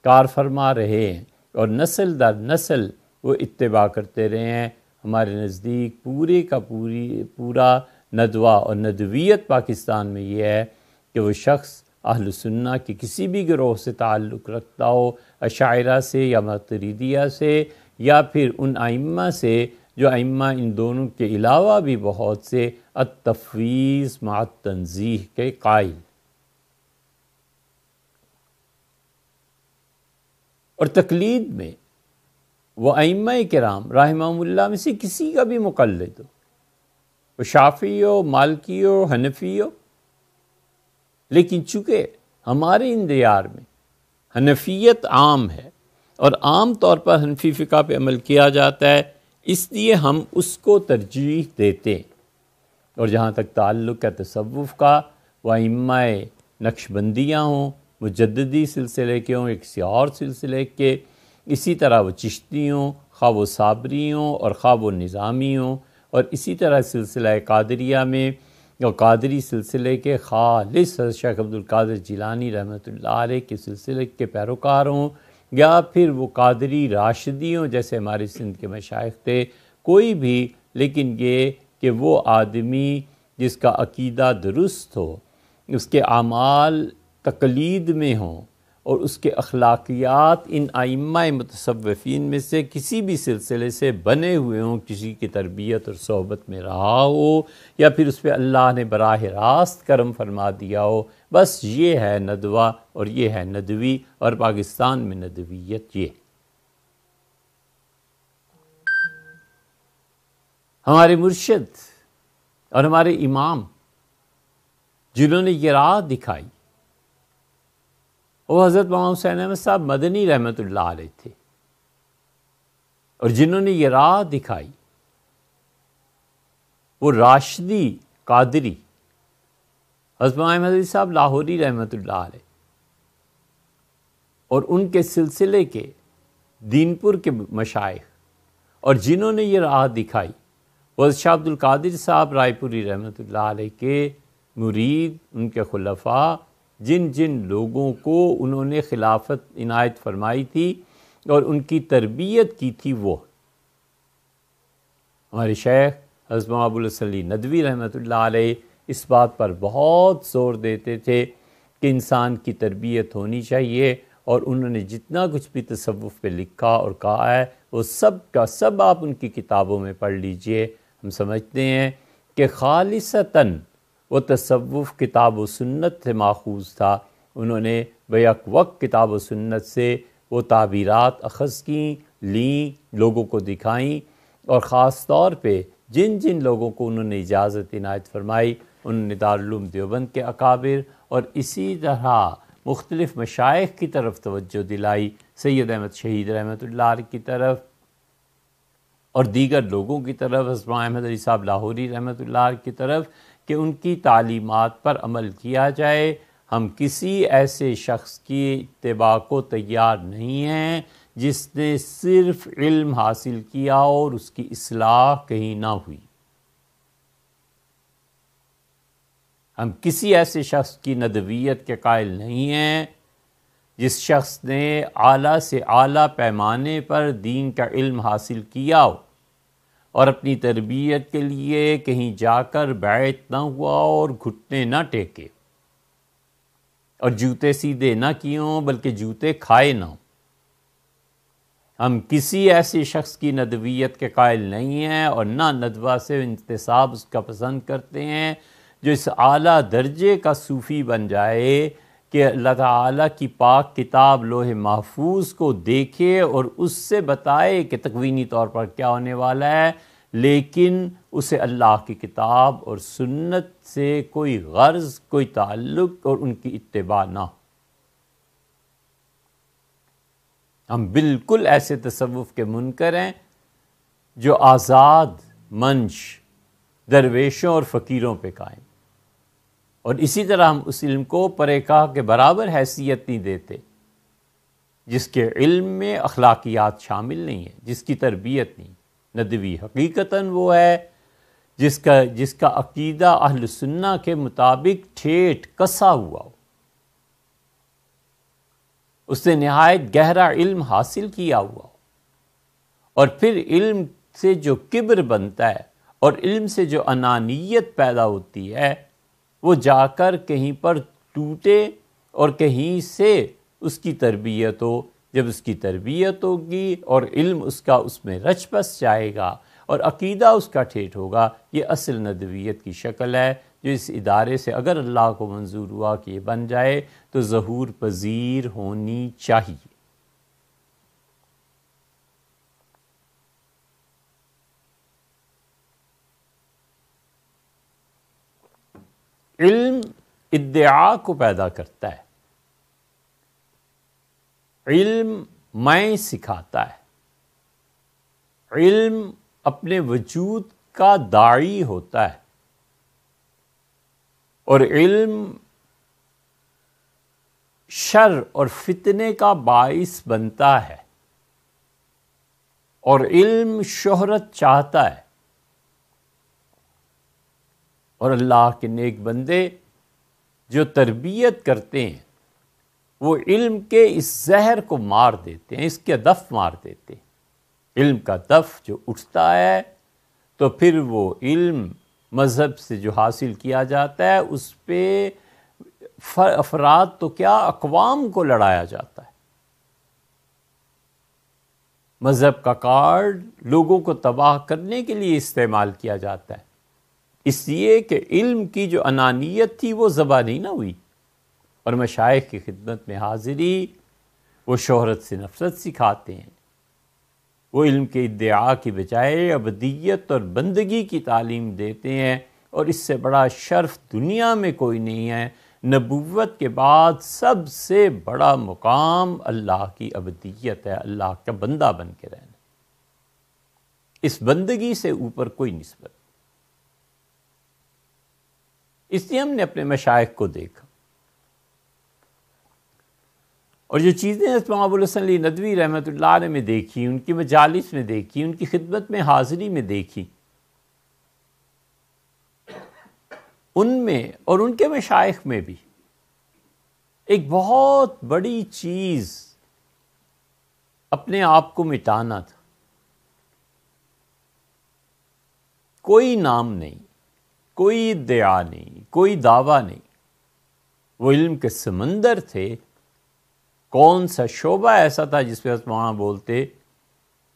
कार फरमा रहे हैं और नस्ल दर नस्ल वो इतबा करते रहे हैं हमारे नज़दीक पूरे का पूरी पूरा नदवा और नदवियत पाकिस्तान में ये है कि वो शख्स अहल सुन्ना के किसी भी ग्रोह से ताल्लुक़ रखता हो अशायरा से या मतरीदिया से या फिर उन आइम्मा से जो आइम्मा इन दोनों के अलावा भी बहुत से अतफ़ीस मात तनजीह के कायल और तकलीद में वह के राम राहमल्ला में से किसी का भी मुकलद हो वो शाफ़ी हो मालकी हो हनफी हो लेकिन चूँकि हमारे इन दियार में हनफियत आम है और आम तौर पर हनफी फ़िका पे अमल किया जाता है इसलिए हम उसको तरजीह देते हैं और जहाँ तक ताल्लुक़ है तसवुफ़ का व इमाए नक्शबंदियाँ हों मुजदी सिलसिले के हों एक और सिलसिले के इसी तरह वो चिश्तियों खा वो साबरियों और खा वो निज़ामियों और इसी तरह सिलसिला कादरिया में और कादरी सिलसिले के खालिस शेख अब्दुल्कर जिलानी रहमत के सिलसिले के पैरोकार हों या फिर वो कादरी राशदियों जैसे हमारे सिंध के मशाइ थे कोई भी लेकिन ये कि वो आदमी जिसका अकीदा दुरुस्त हो उसके आमाल तकलीद में हों और उसके अखलाकियात इन आइम्मा मुतसवफ़ीन में से किसी भी सिलसिले से बने हुए हों किसी की तरबियत और सोहबत में रहा हो या फिर उस पर अल्लाह ने बरह रास्त करम फरमा दिया हो बस ये है नदवा और ये है नदवी और पाकिस्तान में नदवीत ये हमारे मुर्शद और हमारे इमाम जिन्होंने ये राह दिखाई वो हज़रत मामा हुसैन अहमद साहब मदनी रहमत आ थे और जिन्होंने ये राह दिखाई वो राशदी कादरी हजरत अहमद साहब लाहौरी रहमत आल और उनके सिलसिले के दीनपुर के मशाइ और जिन्होंने ये राह दिखाई वह शाह अब्दुल कादिर साहब रायपुरी रहमत आ के मुरीद उनके खुलफा जिन जिन लोगों को उन्होंने खिलाफत इनायत फरमाई थी और उनकी तरबियत की थी वो हमारे शेख हजमाबुलसली नदवी रहमत इस बात पर बहुत ज़ोर देते थे कि इंसान की तरबियत होनी चाहिए और उन्होंने जितना कुछ भी तसवुफ़ पे लिखा और कहा है वो सब का सब आप उनकी किताबों में पढ़ लीजिए हम समझते हैं कि खालिशता वो तसवुफ़ किताब व सुन्नत से माखूज था उन्होंने बैक वक्त किताब व सुन्नत से वो ताबीरات अखज़ की लीं लोगों को दिखाईं और ख़ास तौर पर जिन जिन लोगों को उन्होंने इजाज़त इनायत फरमाई उन्होंने दारुलूम देवबंद के अकाबिर और इसी तरह मुख्तलिफ़ मशाइ की तरफ तवज्जो दिलाई सैद अहमद शहीद रहमत की तरफ और दीगर लोगों की तरफ असमा अहमद अली साहब लाहौरी रहमत की तरफ कि उनकी तालीमत पर अमल किया जाए हम किसी ऐसे शख्स की इतबा को तैयार नहीं हैं जिसने सिर्फ इल्म हासिल किया और उसकी असलाह कहीं ना हुई हम किसी ऐसे शख्स की नदवीत के कायल नहीं हैं जिस शख्स ने आला से आला पैमाने पर दीन का इल्म हासिल किया हो और अपनी तरबियत के लिए कहीं जाकर बैत ना हुआ और घुटने ना टेके और जूते सीधे ना कियों बल्कि जूते खाए ना हम किसी ऐसे शख्स की नदवियत के कायल नहीं हैं और ना नदवा से इंतसाब उसका पसंद करते हैं जो इस आला दर्जे का सूफ़ी बन जाए कि अल्लाह की पाक किताब लोह महफूज को देखे और उससे बताए कि तकवीनी तौर पर क्या होने वाला है लेकिन उसे अल्लाह की किताब और सुन्नत से कोई गर्ज कोई ताल्लुक़ और उनकी इतबा ना हो हम बिल्कुल ऐसे तसवुफ़ के मुनकर हैं जो आज़ाद मंच दरवेशों और फ़कीरों पे कायम और इसी तरह हम उस इल्म को परेका के बराबर हैसियत नहीं देते जिसके इल्म में अखलाकियात शामिल नहीं है जिसकी तरबियत नहीं नदवी हकीकता वो है जिसका जिसका अकीदा अहल सुन्ना के मुताबिक ठेठ कसा हुआ हो उसने नहायत गहरा इल्म हासिल किया हुआ हो और फिर इल्म से जो किब्र बनता है और इल्म से जो अनानियत पैदा होती है वो जाकर कहीं पर टूटे और कहीं से उसकी तरबियत हो जब उसकी तरबियत होगी और इल्म उसका उसमें रच बस जाएगा और अकीदा उसका ठेठ होगा ये असल नदवियत की शक्ल है जो इस इदारे से अगर अल्लाह को मंजूर हुआ कि ये बन जाए तो ज़हूर पजीर होनी चाहिए इल्म इदा को पैदा करता है इल्म मैं सिखाता है इल्म अपने वजूद का दाई होता है और इल्म शर और फितने का बाइस बनता है और इल्म शोहरत चाहता है और अल्लाह के नेक बंदे जो तरबियत करते हैं वो इल्म के इस जहर को मार देते हैं इसके दफ़ मार देते हैं इल्म का दफ़ जो उठता है तो फिर वो इल्म मज़हब से जो हासिल किया जाता है उस पर अफराद तो क्या अकवाम को लड़ाया जाता है मज़हब का कार्ड लोगों को तबाह करने के लिए इस्तेमाल किया जाता है इसलिए कि इल्म की जो अनानियत थी वो ज़बानी ना हुई और मशाइ की खिदमत में हाज़िरी वो शहरत से नफरत सिखाते हैं वो इल्म के इद्दा की बजाय अबदीत और बंदगी की तालीम देते हैं और इससे बड़ा शर्फ दुनिया में कोई नहीं है नबूवत के बाद सबसे बड़ा मुकाम अल्लाह की अबदीत है अल्लाह का बंदा बन के रहना इस बंदगी से ऊपर कोई नस्बत इसलिए हमने अपने मशाइ को देखा और जो चीज़ें इस्माबुलसली नदवी रहमत में देखी उनकी मजालिस में देखी उनकी खिदमत में हाज़िरी में देखी उनमें और उनके मशाइ में भी एक बहुत बड़ी चीज़ अपने आप को मिटाना था कोई नाम नहीं कोई दया नहीं कोई दावा नहीं वो इल्म के समंदर थे कौन सा शोबा ऐसा था जिस पर मौलाना बोलते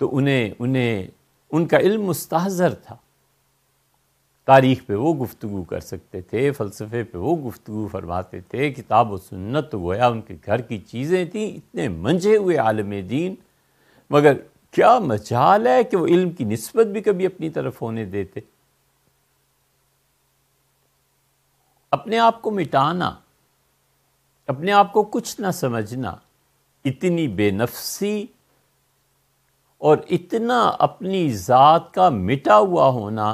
तो उन्हें उन्हें उनका इल्म मुस्तर था तारीख पे वो गुफ्तु कर सकते थे फ़लसफ़े पे वो गुफ्तु फरमाते थे किताब व सुन्नत तो गोया उनके घर की चीज़ें थीं इतने मंझे हुए आलम दीन मगर क्या मजाल है कि वो इल्म की नस्बत भी कभी अपनी तरफ होने देते अपने आप को मिटाना अपने आप को कुछ ना समझना इतनी बेनफसी और इतना अपनी ज़ात का मिटा हुआ होना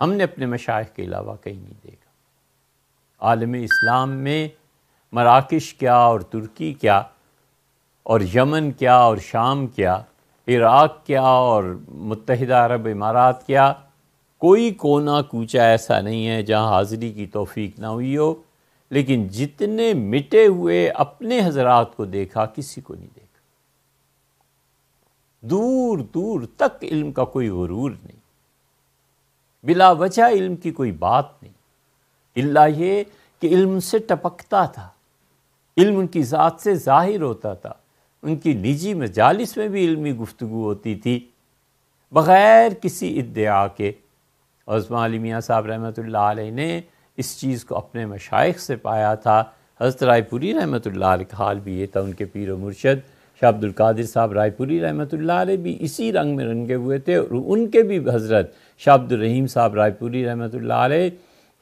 हमने अपने मशाइ के अलावा कहीं नहीं देखा आलम इस्लाम में मराकश क्या और तुर्की क्या और यमन क्या और शाम क्या इराक़ क्या और मुतहद अरब इमारात क्या कोई कोना कूचा ऐसा नहीं है जहाँ हाज़िरी की तोफ़ीक ना हुई हो लेकिन जितने मिटे हुए अपने हजरात को देखा किसी को नहीं देखा दूर दूर तक इल्म का कोई गुरूर नहीं बिला वजह इल्म की कोई बात नहीं इल्ला ये कि इल्म से टपकता था इल्म उनकी ज़ात से ज़ाहिर होता था उनकी निजी मजालिस में भी इल्मी गुफ्तु होती थी बग़ैर किसी इद्या के उस्मा अली मियाँ साहब रहमत ने इस चीज़ को अपने मशाइ से पाया था हज़रत रायपुरी रहमत का हाल भी ये था उनके पीर मुर्शद शाह अब्दुल्कादिर साहब रायपुरी रहमत भी इसी रंग में रंगे हुए थे और उनके भी हज़रत शाह अब्दुलरहीम साहब रायपुरी रहमत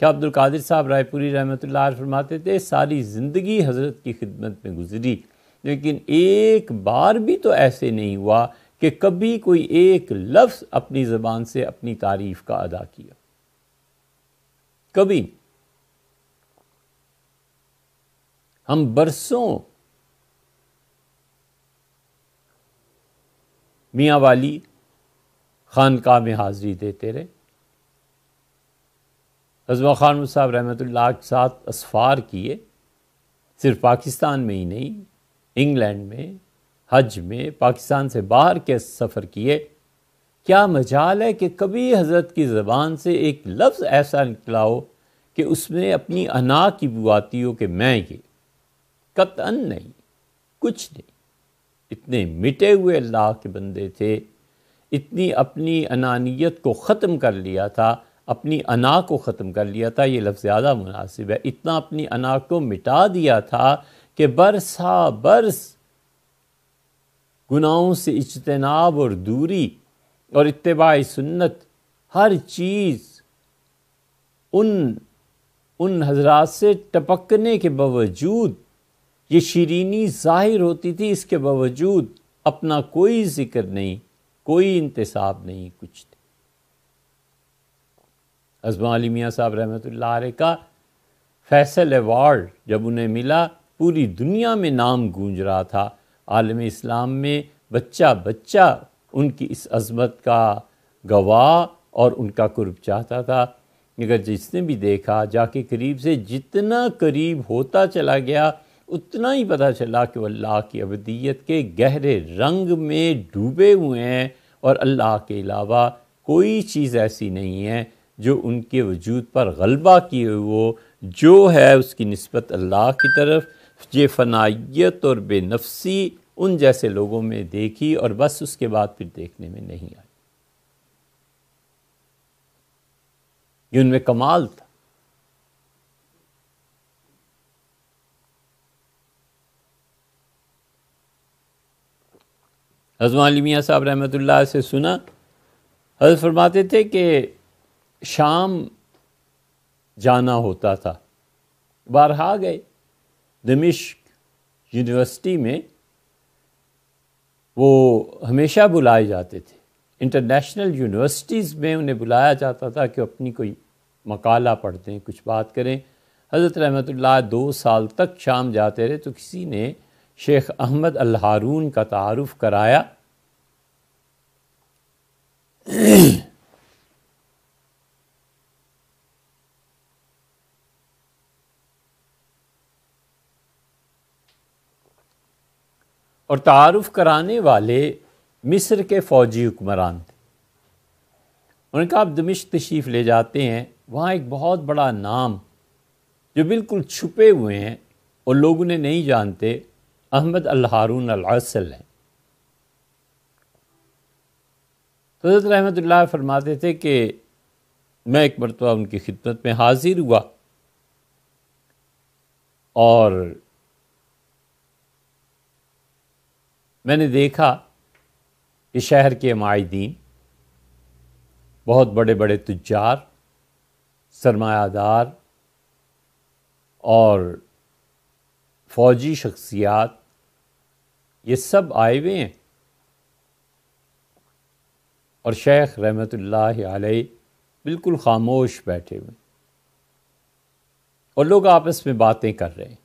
शाह अब्दुल्कादिर साहब रायपुरी रहमत फरमाते थे सारी ज़िंदगी हज़रत की खिदमत में गुजरी लेकिन एक बार भी तो ऐसे नहीं हुआ कि कभी कोई एक लफ्ज़ अपनी ज़बान से अपनी तारीफ़ का अदा किया कभी हम बरसों मियाँ वाली खानका में हाज़िरी देते रहे अजमा खान साहब रहमत के साथ असफ़ार किए सिर्फ पाकिस्तान में ही नहीं इंग्लैंड में हज में पाकिस्तान से बाहर के सफ़र किए क्या मजाल है कि कभी हज़रत की ज़बान से एक लफ्ज़ ऐसा निकलाओ कि उसमें अपनी अना की बुआती हो कि मैं ये कतन नहीं कुछ नहीं इतने मिटे हुए अल्लाह के बंदे थे इतनी अपनी अनानियत को ख़त्म कर लिया था अपनी अना को ख़त्म कर लिया था ये लफ्ज़ ज़्यादा मुनासिब है इतना अपनी अना को मिटा दिया था कि बरसा बरस गुनाहों से इजतनाब और दूरी और इतबा सुन्नत हर चीज़ उन उन हजरात से टपकने के बावजूद ये शीरीनी ज़ाहिर होती थी इसके बावजूद अपना कोई ज़िक्र नहीं कोई इंतसाब नहीं कुछ नहीं अजमा अली मियाँ साहब रहमत का फैसल अवार्ड जब उन्हें मिला पूरी दुनिया में नाम गूंज रहा था आलम इस्लाम में बच्चा बच्चा उनकी इस अजमत का गवाह और उनका कुर्ब चाहता था मगर जिसने भी देखा जाके करीब से जितना करीब होता चला गया उतना ही पता चला कि वह अल्लाह की अबदीत के गहरे रंग में डूबे हुए हैं और अल्लाह के अलावा कोई चीज़ ऐसी नहीं है जो उनके वजूद पर गलबा किए वो जो है उसकी नस्बत अल्लाह की तरफ ये फनाइत और बेनफसी उन जैसे लोगों में देखी और बस उसके बाद फिर देखने में नहीं आई ये उनमें कमाल था हजमान मियाँ साहब रहमत से सुना हज फरमाते थे कि शाम जाना होता था बारहा गए दमिश यूनिवर्सिटी में वो हमेशा बुलाए जाते थे इंटरनेशनल यूनिवर्सिटीज़ में उन्हें बुलाया जाता था कि अपनी कोई मकाला पढ़ते हैं कुछ बात करें हज़रत रहमतुल्लाह दो साल तक शाम जाते रहे तो किसी ने शेख अहमद अल हारून का तारफ़ कराया और तारफ़ कराने वाले मिस्र के फ़ौजी हुक्मरान थे उनका आप दमिश तशीफ़ ले जाते हैं वहाँ एक बहुत बड़ा नाम जो बिल्कुल छुपे हुए हैं और लोग उन्हें नहीं जानते अहमद अल हारून असल हैं तो हजरत रहमत फरमाते थे कि मैं एक मरतबा उनकी खिदमत में हाजिर हुआ और मैंने देखा कि शहर के मायदीन बहुत बड़े बड़े तुजार सरमायादार और फौजी शख्सियात ये सब आए हुए हैं और शेख रहमत आलही बिल्कुल खामोश बैठे हुए और लोग आपस में बातें कर रहे हैं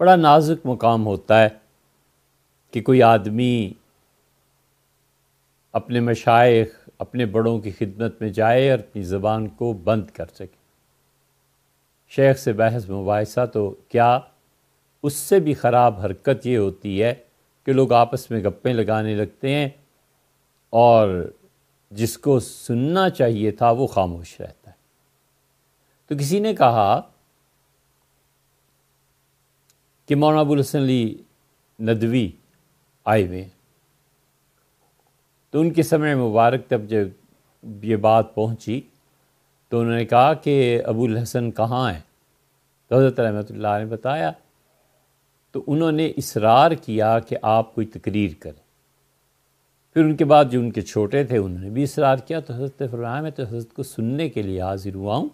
बड़ा नाजुक मुकाम होता है कि कोई आदमी अपने मशाइ अपने बड़ों की खिदमत में जाए और अपनी ज़बान को बंद कर सके शेख से बहस मुबासा तो क्या उससे भी ख़राब हरकत ये होती है कि लोग आपस में गप्पें लगाने लगते हैं और जिसको सुनना चाहिए था वो खामोश रहता है तो किसी ने कहा कि मौना अबुल हसन अली नदवी आए हुए तो उनके समय मुबारक तब जब ये बात पहुंची तो उन्होंने कहा कि अबुल हसन कहाँ हैं तो हज़रत रहमत ने बताया तो उन्होंने इसरार किया कि आप कोई तकरीर करें फिर उनके बाद जो उनके छोटे थे उन्होंने भी इसरार किया तो हज़रत फरमाया मैं तो हज़रत को सुनने के लिए हाजिर हुआ हूँ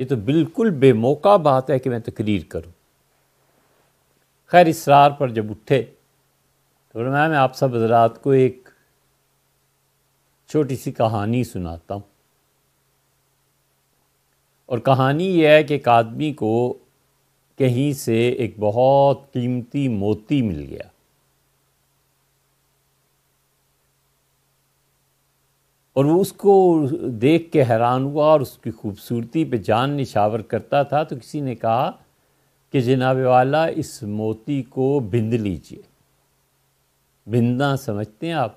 ये तो बिल्कुल बेमौका बात है कि मैं तकरीर करूँ खैर इसरार पर जब उठे तो मैं मैं आप सब हजरात को एक छोटी सी कहानी सुनाता हूँ और कहानी यह है कि एक आदमी को कहीं से एक बहुत कीमती मोती मिल गया और वो उसको देख के हैरान हुआ और उसकी खूबसूरती पे जान निशावर करता था तो किसी ने कहा कि जनाब वाला इस मोती को बिंद लीजिए बिंदना समझते हैं आप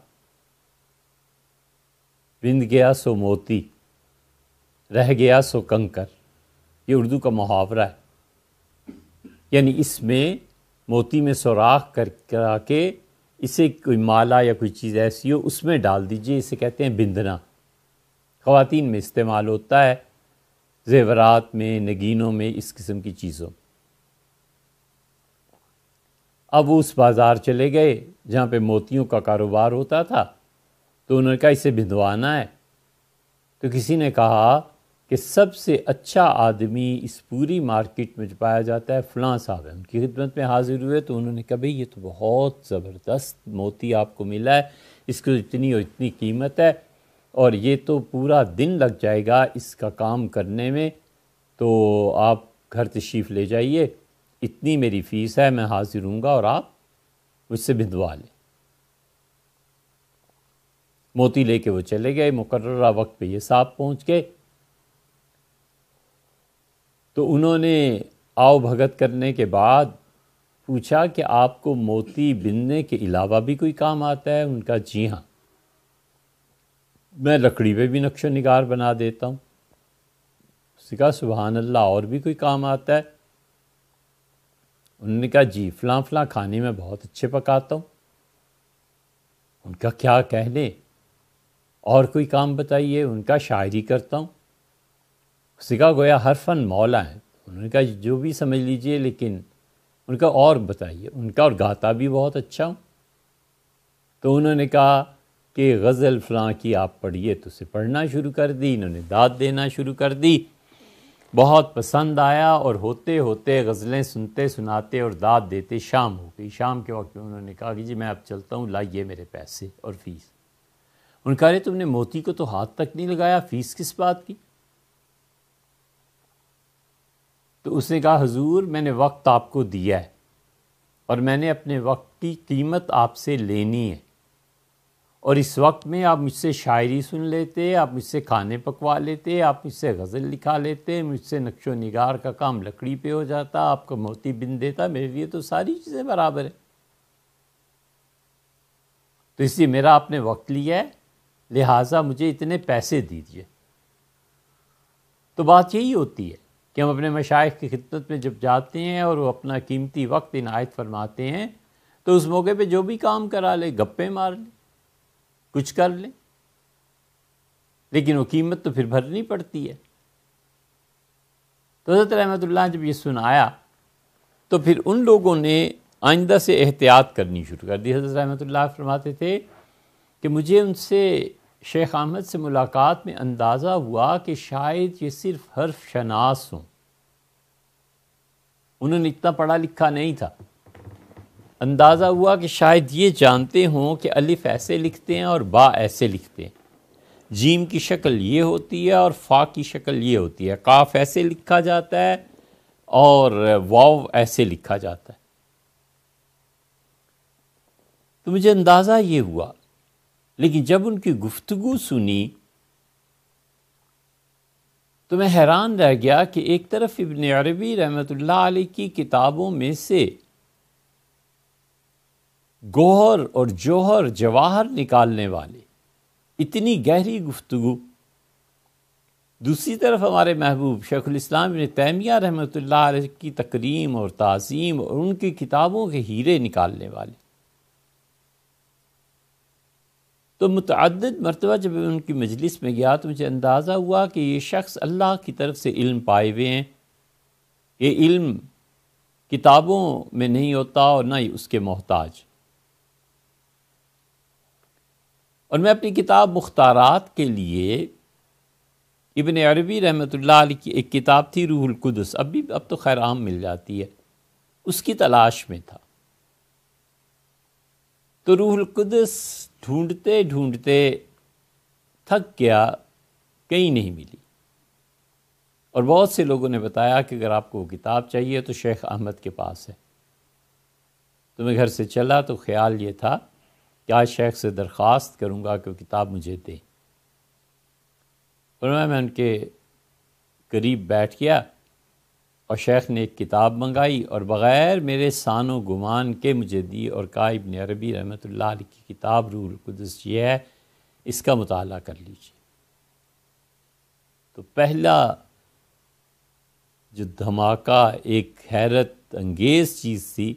बिंद गया सो मोती रह गया सो कंकर ये उर्दू का मुहावरा है यानी इसमें मोती में सुराख कर करा के इसे कोई माला या कोई चीज़ ऐसी हो उसमें डाल दीजिए इसे कहते हैं बिंदना ख़वातीन में इस्तेमाल होता है ज़ेवरात में नगीनों में इस किस्म की चीज़ों में अब उस बाज़ार चले गए जहाँ पे मोतियों का कारोबार होता था तो उन्होंने कहा इसे भिंदवाना है तो किसी ने कहा कि सबसे अच्छा आदमी इस पूरी मार्केट में जो पाया जाता है फ़लाँ साहब है उनकी खिदमत में हाजिर हुए तो उन्होंने कहा भाई ये तो बहुत ज़बरदस्त मोती आपको मिला है इसको इतनी और इतनी कीमत है और ये तो पूरा दिन लग जाएगा इसका काम करने में तो आप घर तशीफ़ ले जाइए इतनी मेरी फ़ीस है मैं हाजिर हूँ और आप मुझसे भिंदवा लें मोती लेके वो चले गए मुकर्रा वक्त पे ये साहब पहुँच गए तो उन्होंने आओ भगत करने के बाद पूछा कि आपको मोती बिनने के अलावा भी कोई काम आता है उनका जी हाँ मैं लकड़ी पे भी नक्शो नगार बना देता हूँ उसने कहा अल्लाह और भी कोई काम आता है उन्होंने कहा जी फला फला खाने में बहुत अच्छे पकाता हूँ उनका क्या कहने और कोई काम बताइए उनका शायरी करता हूँ उसने कहा गोया हर फन मौला है उन्होंने कहा जो भी समझ लीजिए लेकिन उनका और बताइए उनका और गाता भी बहुत अच्छा हूँ तो उन्होंने कहा कि गज़ल फ़लाँ की आप पढ़िए तो उसे पढ़ना शुरू कर दी इन्होंने दाद देना शुरू कर दी बहुत पसंद आया और होते होते गज़लें सुनते सुनाते और दाद देते शाम हो गई शाम के वक्त में उन्होंने कहा कि जी मैं अब चलता हूँ लाइए मेरे पैसे और फ़ीस उनका कहा तुमने मोती को तो हाथ तक नहीं लगाया फ़ीस किस बात की तो उसने कहा हजूर मैंने वक्त आपको दिया है और मैंने अपने वक्त की कीमत आपसे लेनी है और इस वक्त में आप मुझसे शायरी सुन लेते आप मुझसे खाने पकवा लेते आप मुझसे गज़ल लिखा लेते मुझसे नक्श नगार का काम लकड़ी पे हो जाता आपको मोती बिन देता मेरे लिए तो सारी चीज़ें बराबर है तो इसलिए मेरा आपने वक्त लिया है लिहाजा मुझे इतने पैसे दीजिए तो बात यही होती है कि हम अपने मशाइ की खिदमत में जब जाते हैं और वो अपना कीमती वक्त इनायत फरमाते हैं तो उस मौके पे जो भी काम करा ले गप्पे मार ले कुछ कर लें लेकिन वो कीमत तो फिर भरनी पड़ती है तो हज़रत रहमतुल्लाह जब ये सुनाया तो फिर उन लोगों ने आइंदा से एहतियात करनी शुरू कर दी हज़रत रहमतुल्लाह फरमाते थे कि मुझे उनसे शेख अहमद से मुलाकात में अंदाज़ा हुआ कि शायद ये सिर्फ़ हर्फ शनास हों उन्होंने इतना पढ़ा लिखा नहीं था अंदाज़ा हुआ कि शायद ये जानते हों कि अलिफ़ ऐसे लिखते हैं और बा ऐसे लिखते हैं जीम की शक्ल ये होती है और फ़ा की शक्ल ये होती है काफ़ ऐसे लिखा जाता है और वाव ऐसे लिखा जाता है तो मुझे अंदाज़ा ये हुआ लेकिन जब उनकी गुफ्तगु सुनी तो मैं हैरान रह गया कि एक तरफ इबन अरबी रहमत ला की किताबों में से गोहर और जोहर जवाहर निकालने वाले इतनी गहरी गुफ्तु दूसरी तरफ हमारे महबूब इस्लाम ने तैमिया रहमत की तकरीम और तज़ीम और उनकी किताबों के हीरे निकालने वाले तो मुतद मरतबा जब मैं उनकी मजलिस में गया तो मुझे अंदाज़ा हुआ कि ये शख्स अल्लाह की तरफ से इल्म पाए हुए हैं ये इल्म किताबों में नहीं होता और ना ही उसके मोहताज और मैं अपनी किताब मुख्तारात के लिए इबन अरबी रहमत की एक किताब थी रूहुल कुदस अब भी अब तो खैर आम मिल जाती है उसकी तलाश में था तो रूहुल कुदस ढूंढते ढूंढते थक गया कहीं नहीं मिली और बहुत से लोगों ने बताया कि अगर आपको वो किताब चाहिए तो शेख अहमद के पास है तो मैं घर से चला तो ख्याल ये था क्या शेख से दरख्वास्त करूँगा कि किताब मुझे दें फरमाया मैं उनके करीब बैठ गया और शेख ने एक किताब मंगाई और बग़ैर मेरे सानो गुमान के मुझे दी और कहा इबन अरबी रहमत की किताब रूल कुदस ये है इसका मताल कर लीजिए तो पहला जो धमाका एक हैरत अंगेज़ चीज़ थी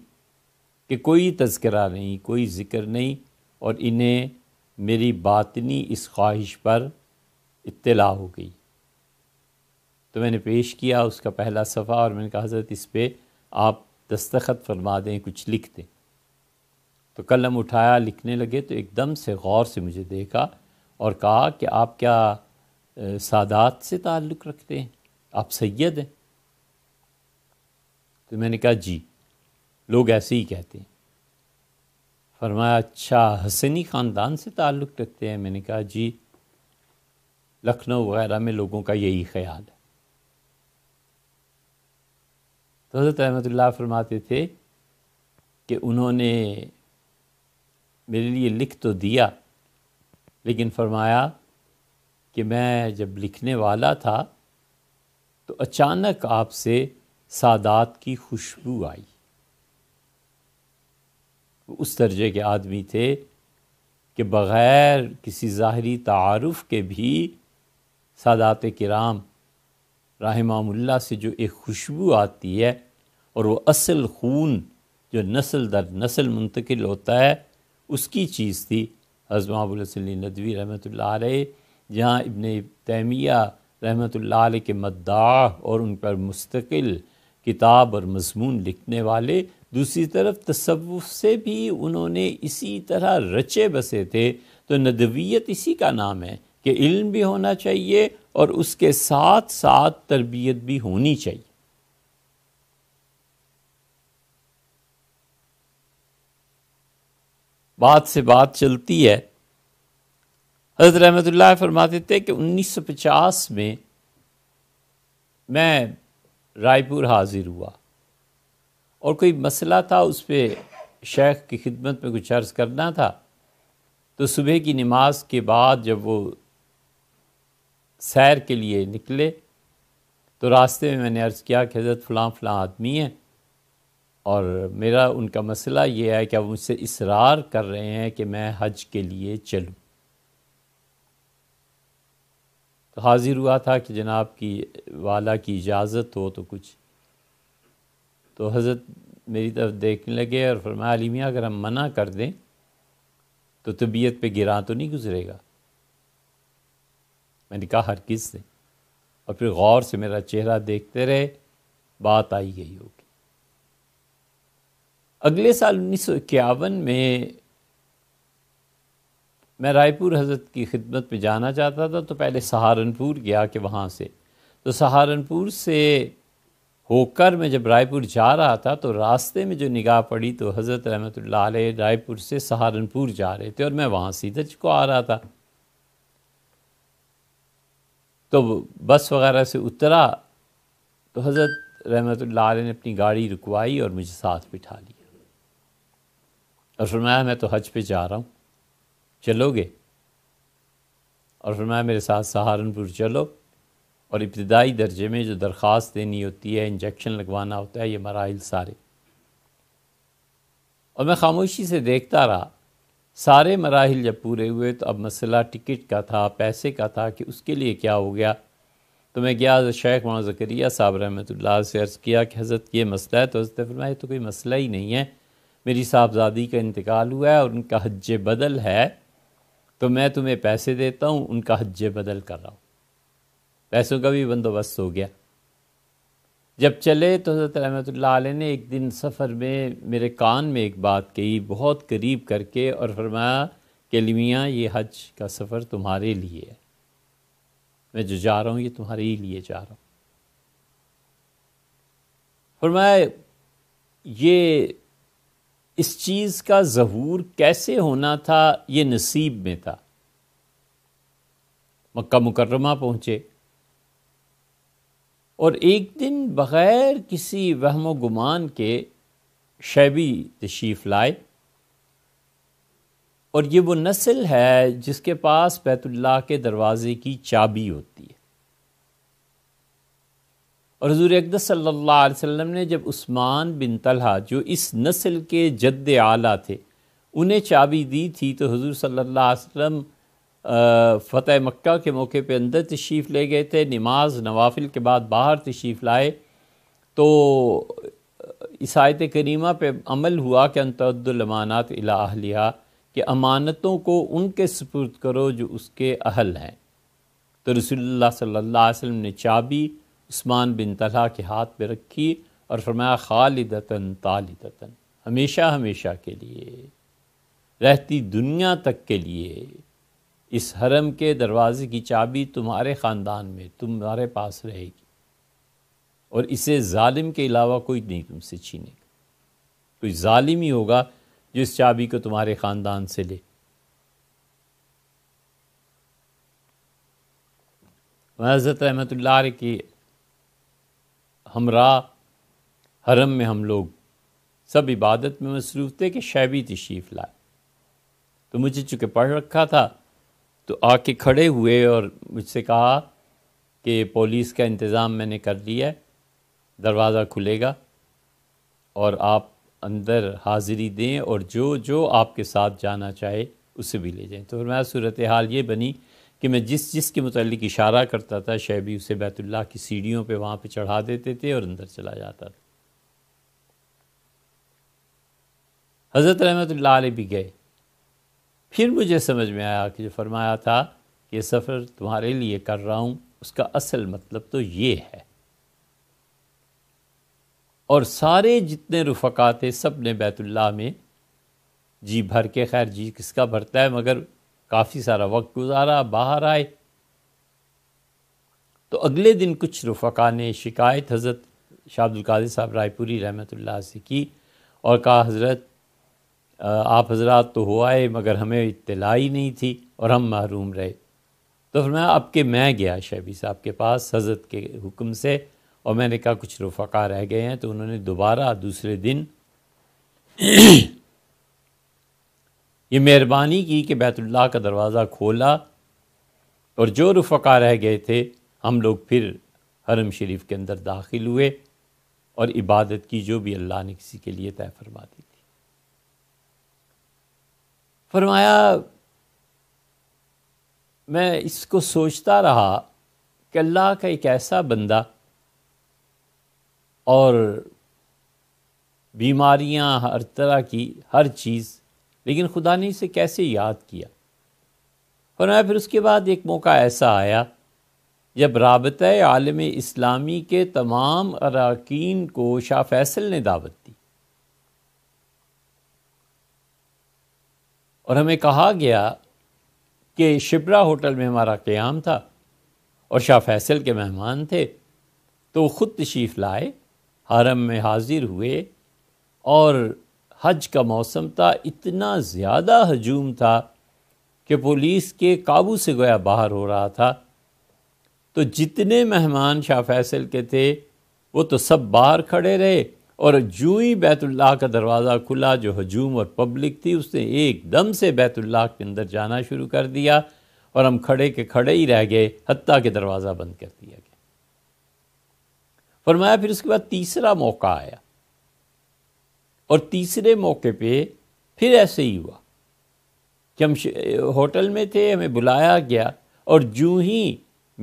कि कोई तस्करा नहीं कोई ज़िक्र नहीं और इन्हें मेरी बातनी इस ख्वाहिश पर इत्तला हो गई तो मैंने पेश किया उसका पहला सफ़ा और मैंने कहा हज़रत इस पर आप दस्तखत फरमा दें कुछ लिख दें तो कलम उठाया लिखने लगे तो एकदम से गौर से मुझे देखा और कहा कि आप क्या सादात से ताल्लुक़ रखते हैं आप सैयद हैं तो मैंने कहा जी लोग ऐसे ही कहते हैं फरमाया अच्छा हसनी ख़ानदान से ताल्लुक़ रखते हैं मैंने कहा जी लखनऊ वगैरह में लोगों का यही ख्याल है तो हज़रत ला फरमाते थे कि उन्होंने मेरे लिए लिख तो दिया लेकिन फरमाया कि मैं जब लिखने वाला था तो अचानक आपसे सादात की खुशबू आई उस दर्जे के आदमी थे कि बग़ैर किसी ज़ाहरी तारफ़ के भी सादात कराम राहमामुल्ला से जो एक खुशबू आती है और वो असल खून जो नस्ल दर नस्ल मुंतकिल होता है उसकी चीज़ थी हजमाबुलसली नदवी रहमत ला जहाँ इबन तैमिया रहमत ला के मद्दा और उन पर मुस्तकिल किताब और मजमून लिखने वाले दूसरी तरफ तसव्वुफ से भी उन्होंने इसी तरह रचे बसे थे तो नदवियत इसी का नाम है कि इल्म भी होना चाहिए और उसके साथ साथ तरबियत भी होनी चाहिए बात से बात चलती है हजरत रहमत फरमाते थे कि 1950 में मैं रायपुर हाजिर हुआ और कोई मसला था उस पर शेख की खिदमत में कुछ अर्ज़ करना था तो सुबह की नमाज के बाद जब वो सैर के लिए निकले तो रास्ते में मैंने अर्ज़ किया कि हज़रत फ़लाँ फ़लाँ आदमी हैं और मेरा उनका मसला ये है कि अब मुझसे इसरार कर रहे हैं कि मैं हज के लिए चलूँ तो हाज़िर हुआ था कि जनाब की वाला की इजाज़त हो तो कुछ तो हज़रत मेरी तरफ देखने लगे और फरमाया आलिमिया अगर हम मना कर दें तो तबीयत पे गिरा तो नहीं गुजरेगा मैंने कहा हर किस से और फिर गौर से मेरा चेहरा देखते रहे बात आई गई होगी अगले साल उन्नीस में मैं रायपुर हजरत की खिदमत में जाना चाहता था तो पहले सहारनपुर गया कि वहाँ से तो सहारनपुर से होकर मैं जब रायपुर जा रहा था तो रास्ते में जो निगाह पड़ी तो हज़रत रहमत रायपुर से सहारनपुर जा रहे थे और मैं वहाँ सीधा को आ रहा था तो बस वगैरह से उतरा तो हज़रत रहमत ने अपनी गाड़ी रुकवाई और मुझे साथ बिठा लिया और फरमाया मैं तो हज पे जा रहा हूँ चलोगे और फरमाया मेरे साथ सहारनपुर चलो और इब्तदाई दर्जे में जो दरख्वास्त देनी होती है इंजेक्शन लगवाना होता है ये मराइल सारे और मैं खामोशी से देखता रहा सारे मराहल जब पूरे हुए तो अब मसला टिकट का था पैसे का था कि उसके लिए क्या हो गया तो मैं गया शेख मौलाना ज़करिया साहब रहमत से अर्ज़ किया कि हज़रत ये मसला है तो हज़रत फरमाए तो कोई मसला ही नहीं है मेरी साहबजादी का इंतकाल हुआ है और उनका हज बदल है तो मैं तुम्हें पैसे देता हूँ उनका हज बदल कर रहा हूँ पैसों का भी बंदोबस्त हो गया जब चले तो हज़रत रहमत ने एक दिन सफ़र में मेरे कान में एक बात कही बहुत करीब करके और फरमाया कि लिमियाँ ये हज का सफ़र तुम्हारे लिए है मैं जो जा रहा हूँ ये तुम्हारे ही लिए जा रहा हूँ फरमाया ये इस चीज़ का जहूर कैसे होना था ये नसीब में था मक्का मुकर्रमा पहुँचे और एक दिन बग़ैर किसी वहम गुमान के शैबी तशीफ़ लाए और ये वो नस्ल है जिसके पास बैतुल्ला के दरवाज़े की चाबी होती है और हजूर अकदस सल्लल्लाहु अलैहि वसल्लम ने जब उस्मान बिन तलहा जो इस नस्ल के जद्द आला थे उन्हें चाबी दी थी तो हजूर सल्लल्लाहु अलैहि वसल्लम फ़तेह मक्का के मौके पे अंदर तशरीफ़ ले गए थे नमाज नवाफिल के बाद बाहर तशरीफ़ लाए तो इसायत करीमा पे अमल हुआ कि अनतमानात अलाहलिया कि अमानतों को उनके सपुर्द करो जो उसके अहल हैं तो रसोल्ला सल्ला वसम ने चाबी उस्मान बिन तला के हाथ पे रखी और फरमाया खालिदतन तालिदतन हमेशा हमेशा के लिए रहती दुनिया तक के लिए इस हरम के दरवाज़े की चाबी तुम्हारे ख़ानदान में तुम्हारे पास रहेगी और इसे ालिम के अलावा कोई नहीं तुमसे छीनेगा कोई ालिम ही होगा जो इस चाबी को तुम्हारे ख़ानदान से ले हज़रत रहमत के हमरा हरम में हम लोग सब इबादत में मसरूफ़ थे कि शैबी तशरीफ़ लाए तो मुझे चूँकि पढ़ रखा था तो आके खड़े हुए और मुझसे कहा कि पुलिस का इंतज़ाम मैंने कर लिया है दरवाज़ा खुलेगा और आप अंदर हाज़िरी दें और जो जो आपके साथ जाना चाहे उसे भी ले जाएं तो फिर मैं सूरत हाल ये बनी कि मैं जिस जिस के मतलब इशारा करता था शेबी उसे बैतुल्ला की सीढ़ियों पे वहाँ पे चढ़ा देते थे और अंदर चला जाता था हज़रत रहमत ला भी गए फिर मुझे समझ में आया कि जो फरमाया था कि सफ़र तुम्हारे लिए कर रहा हूँ उसका असल मतलब तो ये है और सारे जितने रुफका थे सब ने बैतुल्ला में जी भर के खैर जी किसका भरता है मगर काफ़ी सारा वक्त गुजारा बाहर आए तो अगले दिन कुछ रुफका ने शिकायत हज़रत शाह कादिर साहब रायपुरी रहमतुल्लाह से की और कहा हज़रत आप हजरात तो हो आए मगर हमें इतला ही नहीं थी और हम महरूम रहे तो फिर अब के मैं गया शेबी साहब के पास हजरत के हुक्म से और मैंने कहा कुछ रफ़ा रह गए हैं तो उन्होंने दोबारा दूसरे दिन ये मेहरबानी की कि बैतुल्ला का दरवाज़ा खोला और जो रफ़ा रह गए थे हम लोग फिर हरम शरीफ के अंदर दाखिल हुए और इबादत की जो भी अल्लाह ने किसी के लिए तय फरमा दी फरमाया मैं इसको सोचता रहा कि अल्लाह का एक ऐसा बंदा और बीमारियां हर तरह की हर चीज़ लेकिन खुदा ने इसे कैसे याद किया फरमाया फिर उसके बाद एक मौका ऐसा आया जब रबत आलम इस्लामी के तमाम अरकान को शाह फैसल ने दावत और हमें कहा गया कि शिप्रा होटल में हमारा क़्याम था और शाह फैसल के मेहमान थे तो ख़ुद तशीफ़ लाए हरम में हाजिर हुए और हज का मौसम था इतना ज़्यादा हजूम था कि पुलिस के काबू से गया बाहर हो रहा था तो जितने मेहमान शाह फैसल के थे वो तो सब बाहर खड़े रहे और जूई बैतुल्ला का दरवाज़ा खुला जो हजूम और पब्लिक थी उसने एकदम से बैतुल्लाह के अंदर जाना शुरू कर दिया और हम खड़े के खड़े ही रह गए हती के दरवाज़ा बंद कर दिया गया फरमाया फिर उसके बाद तीसरा मौका आया और तीसरे मौके पे फिर ऐसे ही हुआ कि हम होटल में थे हमें बुलाया गया और जूँ ही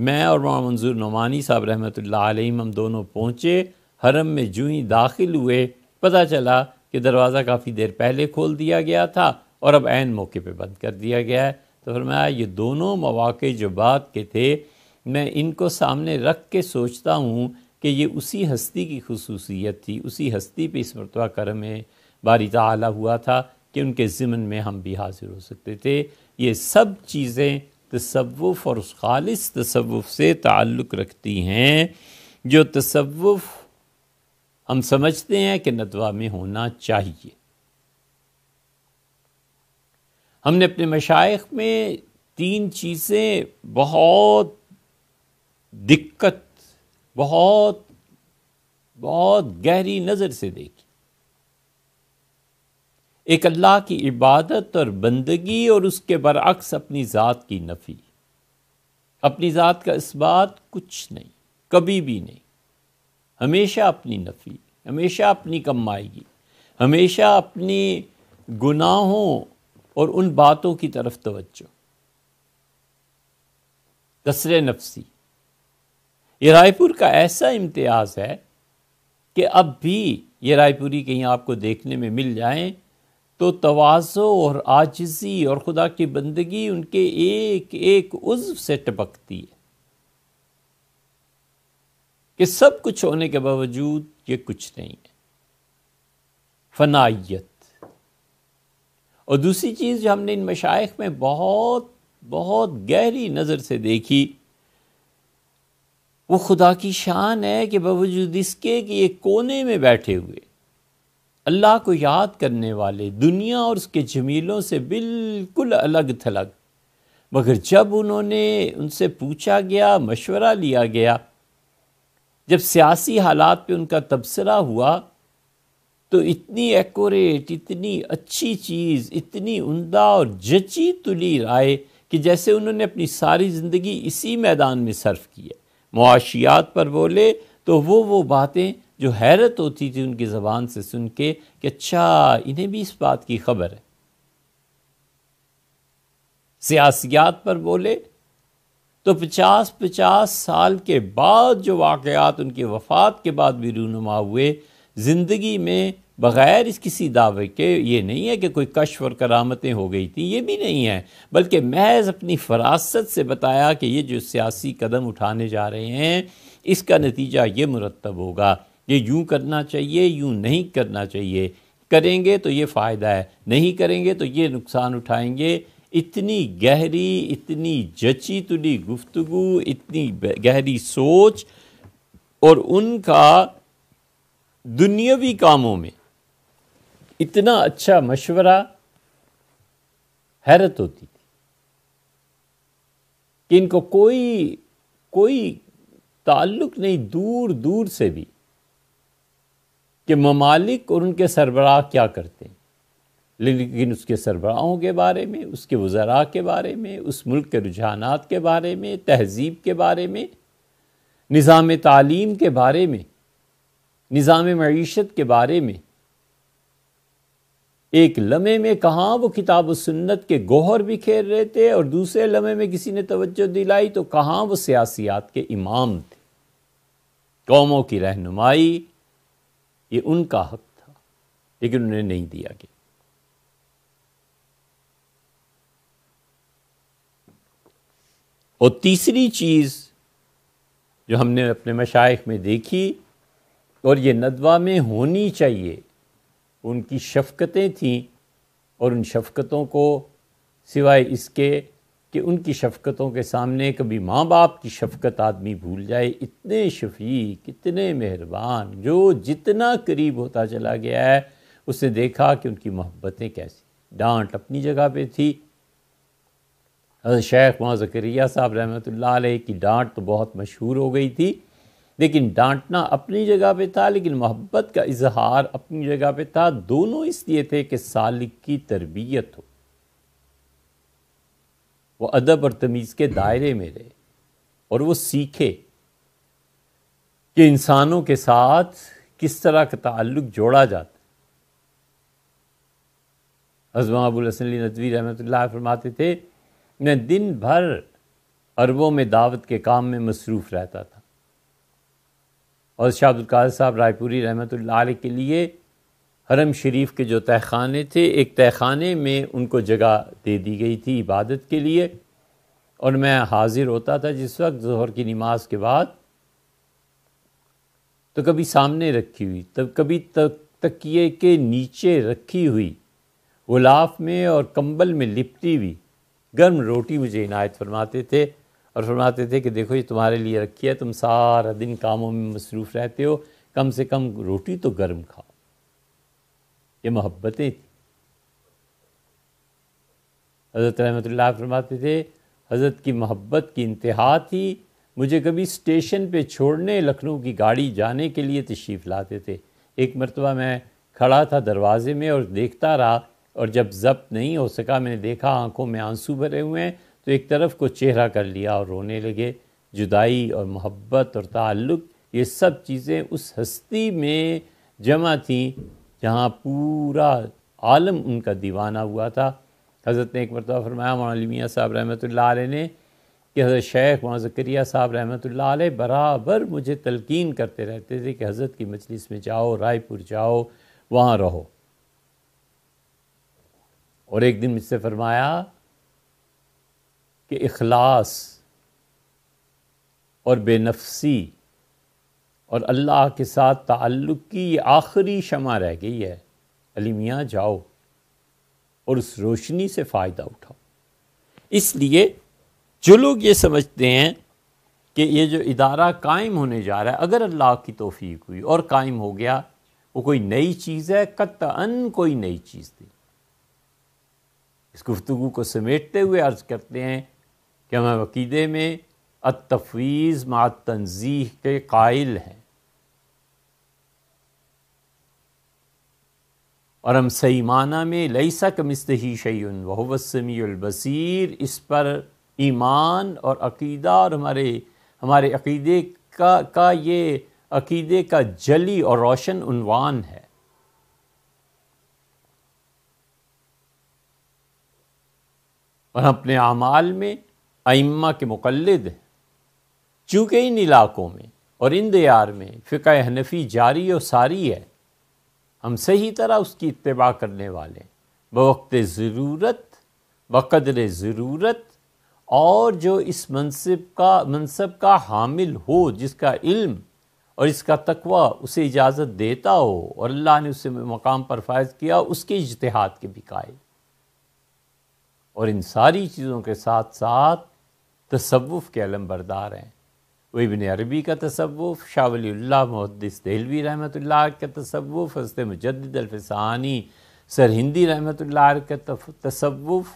मैं और मामा मंजूर नौमानी साहब रहमत हम दोनों पहुँचे हरम में जूँ ही दाखिल हुए पता चला कि दरवाज़ा काफ़ी देर पहले खोल दिया गया था और अब एन मौके पे बंद कर दिया गया है तो फरमाया ये दोनों मौाक़े जो बात के थे मैं इनको सामने रख के सोचता हूँ कि ये उसी हस्ती की खसूसियत थी उसी हस्ती पे इस मरतबा करम बारी तला हुआ था कि उनके ज़िमन में हम भी हाजिर हो सकते थे ये सब चीज़ें तसवुफ़ और उस खालिस तसवुफ़ से ताल्लुक़ रखती हैं जो तसवुफ़ हम समझते हैं कि नदवा में होना चाहिए हमने अपने मशाइ में तीन चीज़ें बहुत दिक्कत बहुत बहुत गहरी नज़र से देखी एक अल्लाह की इबादत और बंदगी और उसके बरअक्स अपनी ज़ात की नफ़ी अपनी ज़ात का इस बात कुछ नहीं कभी भी नहीं हमेशा अपनी नफ़ी हमेशा अपनी कमाएगी हमेशा अपनी गुनाहों और उन बातों की तरफ तवज्जो कसरे नफसी ये रायपुर का ऐसा इम्तियाज़ है कि अब भी ये रायपुरी कहीं आपको देखने में मिल जाएं तो तोज़ो और आजिज़ी और ख़ुदा की बंदगी उनके एक एक उज्व से टपकती है कि सब कुछ होने के बावजूद ये कुछ नहीं है फनाइत और दूसरी चीज़ जो हमने इन मशाइ में बहुत बहुत गहरी नज़र से देखी वो खुदा की शान है कि बावजूद इसके कि ये कोने में बैठे हुए अल्लाह को याद करने वाले दुनिया और उसके जमीलों से बिल्कुल अलग थलग मगर जब उन्होंने उनसे पूछा गया मशवरा लिया गया जब सियासी हालात पे उनका तबसरा हुआ तो इतनी एकोरेट इतनी अच्छी चीज़ इतनी उमदा और जची तुली राय कि जैसे उन्होंने अपनी सारी ज़िंदगी इसी मैदान में सर्फ की है मुआशियात पर बोले तो वो वो बातें जो हैरत होती थी उनकी ज़बान से सुन के कि अच्छा इन्हें भी इस बात की खबर है सियासियात पर बोले तो पचास पचास साल के बाद जो वाक़ात उनकी वफ़ात के बाद भी रूनुमा हुए ज़िंदगी में बग़ैर इस किसी दावे के ये नहीं है कि कोई कश्फ और करामतें हो गई थी ये भी नहीं है बल्कि महज अपनी फरासत से बताया कि ये जो सियासी कदम उठाने जा रहे हैं इसका नतीजा ये मुरतब होगा ये यूँ करना चाहिए यूँ नहीं करना चाहिए करेंगे तो ये फ़ायदा है नहीं करेंगे तो ये नुकसान उठाएंगे इतनी गहरी इतनी जची तुली गुफ्तगु इतनी गहरी सोच और उनका दुनियावी कामों में इतना अच्छा मशवरा हैरत होती थी कि इनको कोई कोई ताल्लुक़ नहीं दूर दूर से भी कि ममालिक और उनके सरबराह क्या करते हैं लेकिन उसके सरबराहों के बारे में उसके वज़रा के बारे में उस मुल्क के रुझान के बारे में तहजीब के बारे में निज़ाम तालीम के बारे में निज़ाम मीशत के बारे में एक लम्हे में कहाँ वो किताब व सुन्नत के गौहर बिखेर रहे थे और दूसरे लम्हे में किसी ने तोज्जो दिलाई तो कहाँ वो सियासियात के इमाम थे कौमों की रहनुमाई ये उनका हक था लेकिन उन्हें नहीं दिया गया और तीसरी चीज़ जो हमने अपने मशाइ में देखी और ये नदवा में होनी चाहिए उनकी शफ़क़तें थीं और उन शफ़क़तों को सिवाय इसके कि उनकी शफ़क़तों के सामने कभी माँ बाप की शफ़क़त आदमी भूल जाए इतने शफीक इतने मेहरबान जो जितना करीब होता चला गया है उसने देखा कि उनकी मोहब्बतें कैसी डांट अपनी जगह पे थी हज़रत शेख माँ ज़करिया साहब रहमत की डांट तो बहुत मशहूर हो गई थी लेकिन डांटना अपनी जगह पे था लेकिन मोहब्बत का इजहार अपनी जगह पे था दोनों इसलिए थे कि सालिक की तरबियत हो वो अदब और तमीज़ के दायरे में रहे और वो सीखे कि इंसानों के साथ किस तरह का ताल्लुक जोड़ा जाता है अबूल अबुल हसन नदवी रहमत फरमाते थे मैं दिन भर अरबों में दावत के काम में मसरूफ़ रहता था और शाह साहब रायपुरी रहमत के लिए हरम शरीफ के जो तहखाने थे एक तहखाने में उनको जगह दे दी गई थी इबादत के लिए और मैं हाज़िर होता था जिस वक्त जहर की नमाज के बाद तो कभी सामने रखी हुई तब कभी तक तकिए के नीचे रखी हुई गुलाफ में और कंबल में लिपटी हुई गर्म रोटी मुझे इनायत फरमाते थे और फरमाते थे कि देखो ये तुम्हारे लिए रखी है तुम सारा दिन कामों में मसरूफ़ रहते हो कम से कम रोटी तो गर्म खाओ ये मोहब्बतें थी हज़रत रहमत फरमाते थे हज़रत की मोहब्बत की इंतहा थी मुझे कभी स्टेशन पे छोड़ने लखनऊ की गाड़ी जाने के लिए तशरीफ़ लाते थे एक मरतबा मैं खड़ा था दरवाज़े में और देखता रहा और जब जब्त नहीं हो सका मैंने देखा आंखों में आंसू भरे हुए हैं तो एक तरफ को चेहरा कर लिया और रोने लगे जुदाई और मोहब्बत और ताल्लुक़ ये सब चीज़ें उस हस्ती में जमा थीं जहाँ पूरा आलम उनका दीवाना हुआ था हज़रत ने एक मरतबा फरमाया मौलमिया साहब रहमत ने कि हज़रत शेख मौलाना जक्रिया साहब रहमत बराबर मुझे तलकिन करते रहते थे कि हज़रत की मजलिस में जाओ रायपुर जाओ वहाँ रहो और एक दिन मुझसे फरमाया कि इखलास और बेनफसी और अल्लाह के साथ ताल्लुक़ की ये आखिरी शमा रह गई है अली मियाँ जाओ और उस रोशनी से फ़ायदा उठाओ इसलिए जो लोग ये समझते हैं कि ये जो इदारा कायम होने जा रहा है अगर अल्लाह की तोफ़ी हुई और कायम हो गया वो कोई नई चीज़ है कतअन कोई नई चीज़ थी इस गुफ्तु को समेटते हुए अर्ज़ करते हैं कि हम अक़ीदे में अतफवीज़ मात तनजीह के कायल हैं और हम सही माना में लईसा कमिस्तही शयन वहवसमीबसर इस पर ईमान और अकीदा और हमारे हमारे अकीदे का का ये अकीदे का जली और रोशन उनवान है और अपने अमाल में आइम्मा के मुकलद हैं चूँकि इन इलाकों में और इन दियार में फ़िका हनफी जारी और सारी है हम सही तरह उसकी इतबा करने वाले बवक्त ज़रूरत बक़दर ज़रूरत और जो इस मनसब का मनसब का हामिल हो जिसका इल्म और इसका तकवा उसे इजाज़त देता हो और अल्लाह ने उसे मकाम पर फायज़ किया उसके इजतहाद के भी कायल और इन सारी चीज़ों के साथ साथ तसवुफ़ के अलम बरदार हैं वो इबन अरबी का तसवुफ़ शाह वलील्ला महदस दहलवी रहमत का तसवुफ़ हजत मजद अलफसानी सरहिंदी रहमत का तसवुफ़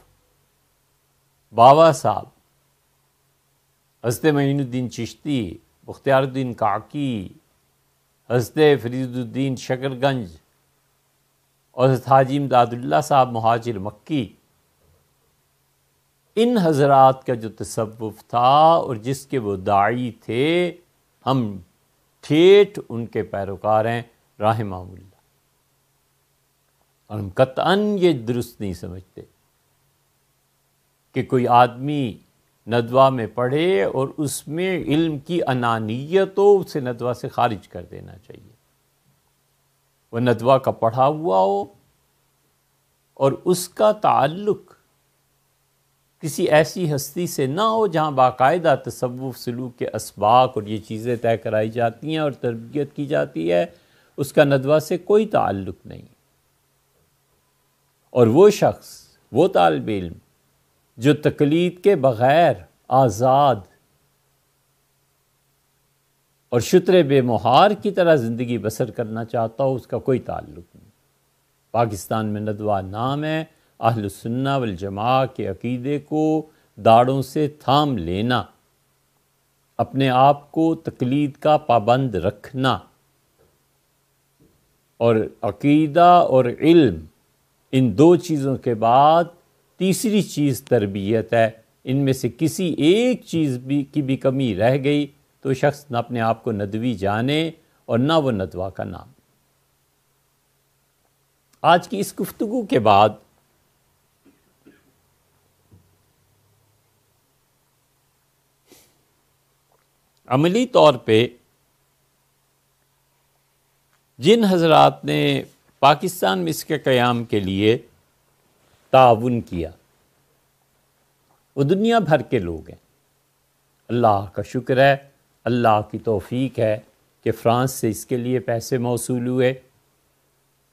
बाबा साहब हजत मीनुद्दीन चिश्ती बख्तियारुद्दीन काकी हजरत फरीदुद्दीन शकरगंज और हजरत हाजिम दादुल्ला साहब महाजिर मक्की इन हजरात का जो तसवुफ़ था और जिसके वो दाई थे हम ठेठ उनके पैरोकार हैं राह और हम कतन ये दुरुस्त नहीं समझते कि कोई आदमी नदवा में पढ़े और उसमें इल्म की अनानियत हो उसे नदवा से खारिज कर देना चाहिए वह नदवा का पढ़ा हुआ हो और उसका ताल्लुक़ किसी ऐसी हस्ती से ना हो जहाँ बाकायदा तसवुफ़ सलूक के इसबाक और ये चीज़ें तय कराई जाती हैं और तरबियत की जाती है उसका नदवा से कोई ताल्लुक़ नहीं और वो शख्स वो तालब इल्म जो तकलीद के बग़ैर आज़ाद और बे मुहार की तरह ज़िंदगी बसर करना चाहता हो उसका कोई ताल्लुक़ नहीं पाकिस्तान में नदवा नाम है अहलसन्ना वजमा के अकीदे को दाड़ों से थाम लेना अपने आप को तकलीद का पाबंद रखना और अकीदा और इल्म इन दो चीज़ों के बाद तीसरी चीज़ तरबियत है इनमें से किसी एक चीज़ भी की भी कमी रह गई तो शख्स ना अपने आप को नदवी जाने और ना वो नदवा का नाम आज की इस गुफ्तु के बाद अमली तौर पे जिन हजरात ने पाकिस्तान में इसके क़्याम के लिए ताउन किया वो दुनिया भर के लोग हैं अल्लाह का शुक्र है अल्लाह की तोफ़ी है कि फ़्रांस से इसके लिए पैसे मौसू हुए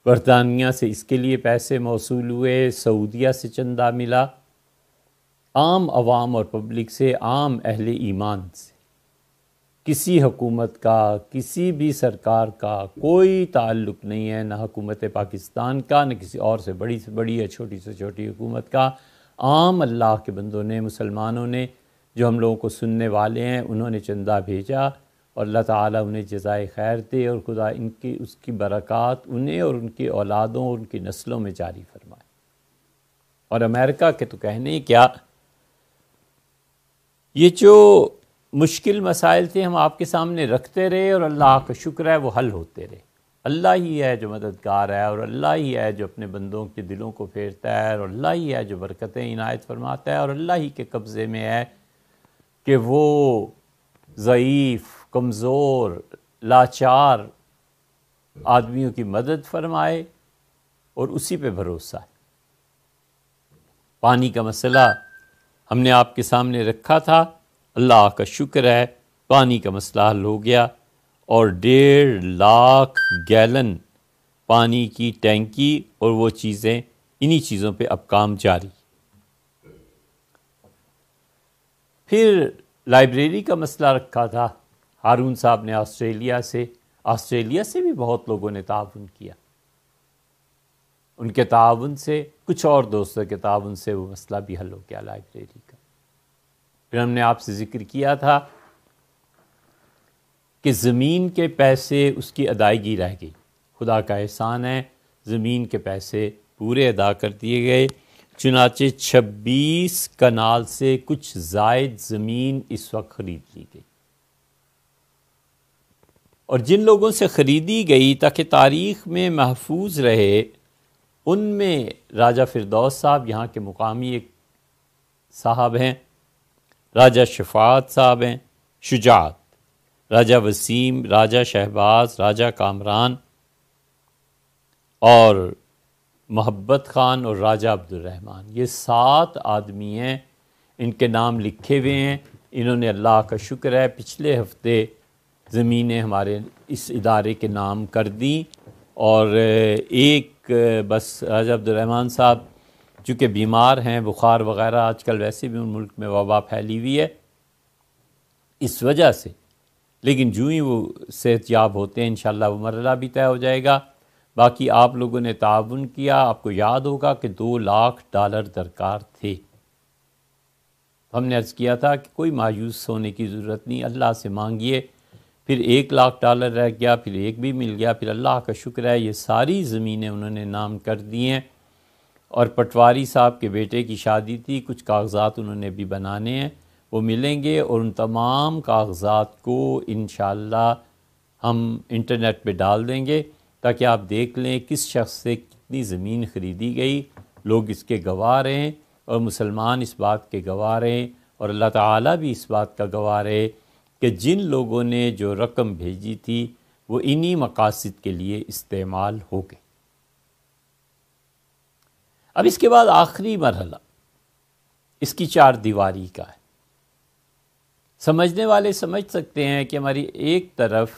बरतानिया से इसके लिए पैसे मौसू हुए सऊदिया से चंदा मिला आम आवाम और पब्लिक से आम अहल ईमान से किसी हकूमत का किसी भी सरकार का कोई ताल्लुक नहीं है ना हुकूमत पाकिस्तान का ना किसी और से बड़ी से बड़ी या छोटी से छोटी हुकूमत का आम अल्लाह के बंदों ने मुसलमानों ने जो हम लोगों को सुनने वाले हैं उन्होंने चंदा भेजा और अल्लाह ताला उन्हें जजाय खैर दे और खुदा इनकी उसकी बरक़ात उन्हें और उनकी औलादों और उनकी नस्लों में जारी फरमाए और अमेरिका के तो कहने क्या ये जो मुश्किल मसाइल थे हम आपके सामने रखते रहे और अल्लाह का शुक्र है वो हल होते रहे अल्लाह ही है जो मददगार है और अल्लाह ही है जो अपने बंदों के दिलों को फेरता है और अल्लाह ही है जो बरकतें इनायत फरमाता है और अल्लाह ही के कब्ज़े में है कि वो ज़यीफ़ कमज़ोर लाचार आदमियों की मदद फरमाए और उसी पे भरोसा है पानी का मसला हमने आपके सामने रखा था अल्लाह का शुक्र है पानी का मसला हल हो गया और डेढ़ लाख गैलन पानी की टैंकी और वो चीज़ें इन्हीं चीज़ों पे अब काम जारी फिर लाइब्रेरी का मसला रखा था हारून साहब ने ऑस्ट्रेलिया से ऑस्ट्रेलिया से भी बहुत लोगों ने ताउन किया उनके ताउन से कुछ और दोस्तों के ताउन से वो मसला भी हल हो गया लाइब्रेरी फिर हमने आपसे ज़िक्र किया था कि ज़मीन के पैसे उसकी अदायगी रह गई खुदा का एहसान है ज़मीन के पैसे पूरे अदा कर दिए गए चुनाचे 26 कनाल से कुछ जायद ज़मीन इस वक्त ख़रीद ली गई और जिन लोगों से ख़रीदी गई ताकि तारीख़ में महफूज रहे उनमें राजा फिरदौस साहब यहाँ के मुकामी एक साहब हैं राजा शफात साहब हैं शुजात राजा वसीम राजा शहबाज राजा कामरान और मोहब्बत ख़ान और राजा अब्दुलरहमान ये सात आदमी हैं इनके नाम लिखे हुए हैं इन्होंने अल्लाह का शुक्र है पिछले हफ्ते ज़मीनें हमारे इस इदारे के नाम कर दी और एक बस राजा अब्दुलरहमान साहब चूँकि बीमार हैं बुखार वगैरह आजकल वैसे भी उन मुल्क में वबा फैली हुई है इस वजह से लेकिन जूँ ही वो सेहत याब होते हैं इन वो मरला भी तय हो जाएगा बाकी आप लोगों ने ताउन किया आपको याद होगा कि दो लाख डॉलर दरकार थे हमने अर्ज़ किया था कि कोई मायूस होने की ज़रूरत नहीं अल्लाह से मांगिए फिर एक लाख डॉलर रह गया फिर एक भी मिल गया फिर अल्लाह का शुक्र है ये सारी ज़मीनें उन्होंने नाम कर दी हैं और पटवारी साहब के बेटे की शादी थी कुछ कागजात उन्होंने भी बनाने हैं वो मिलेंगे और उन तमाम कागजात को इन हम इंटरनेट पे डाल देंगे ताकि आप देख लें किस शख्स से कितनी ज़मीन ख़रीदी गई लोग इसके गवाह हैं और मुसलमान इस बात के गवाह हैं और अल्लाह ताला भी इस बात का गवाह रहे कि जिन लोगों ने जो रकम भेजी थी वो इन्हीं मकासद के लिए इस्तेमाल हो गए अब इसके बाद आखिरी मरहला इसकी चार दीवारी का है समझने वाले समझ सकते हैं कि हमारी एक तरफ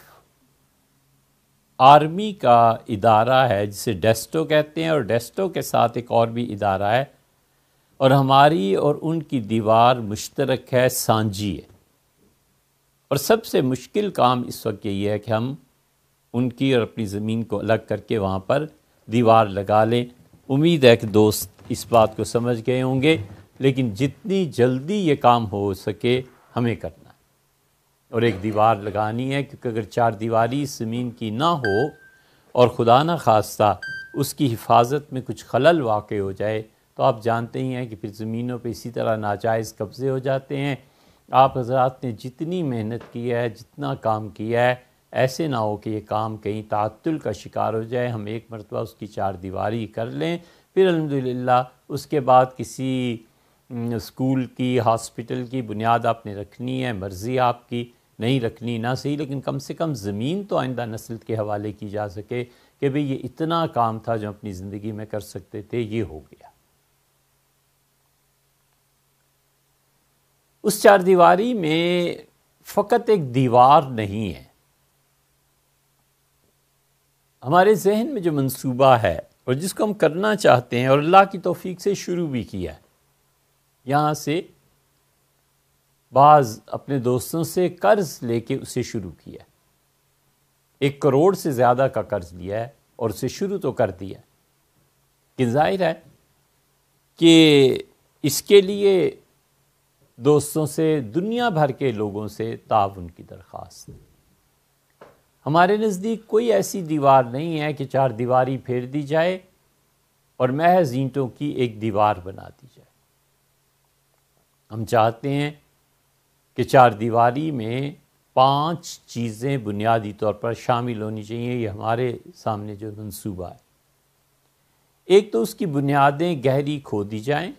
आर्मी का इदारा है जिसे डेस्टो कहते हैं और डेस्टो के साथ एक और भी इदारा है और हमारी और उनकी दीवार मुश्तरक है सांझी है और सबसे मुश्किल काम इस वक्त यही है कि हम उनकी और अपनी ज़मीन को अलग करके वहाँ पर दीवार लगा लें उम्मीद है कि दोस्त इस बात को समझ गए होंगे लेकिन जितनी जल्दी ये काम हो सके हमें करना है और एक दीवार लगानी है क्योंकि अगर चार दीवारी ज़मीन की ना हो और खुदा न खास्ता उसकी हिफाजत में कुछ खलल वाक़ हो जाए तो आप जानते ही हैं कि फिर ज़मीनों पे इसी तरह नाजायज़ कब्ज़े हो जाते हैं आप हजरात ने जितनी मेहनत की है जितना काम किया है ऐसे ना हो कि ये काम कहीं तातुल का शिकार हो जाए हम एक मरतबा उसकी चार दीवारी कर लें फिर अलहमदिल्ला उसके बाद किसी स्कूल की हॉस्पिटल की बुनियाद आपने रखनी है मर्ज़ी आपकी नहीं रखनी ना सही लेकिन कम से कम ज़मीन तो आइंदा नस्ल के हवाले की जा सके कि भाई ये इतना काम था जो अपनी ज़िंदगी में कर सकते थे ये हो गया उस चार दीवारी में फ़कत एक दीवार नहीं है हमारे जहन में जो मंसूबा है और जिसको हम करना चाहते हैं और अल्लाह की तोफ़ी से शुरू भी किया है यहाँ से बाज़ अपने दोस्तों से कर्ज़ लेके उसे शुरू किया एक करोड़ से ज़्यादा का कर्ज़ लिया है और उसे शुरू तो कर दिया कि जाहिर है कि इसके लिए दोस्तों से दुनिया भर के लोगों से ताउन की दरख्वास्त हमारे नज़दीक कोई ऐसी दीवार नहीं है कि चार दीवारी फेर दी जाए और महज ईंटों की एक दीवार बना दी जाए हम चाहते हैं कि चार दीवारी में पांच चीज़ें बुनियादी तौर पर शामिल होनी चाहिए ये हमारे सामने जो मनसूबा है एक तो उसकी बुनियादें गहरी खो दी जाएं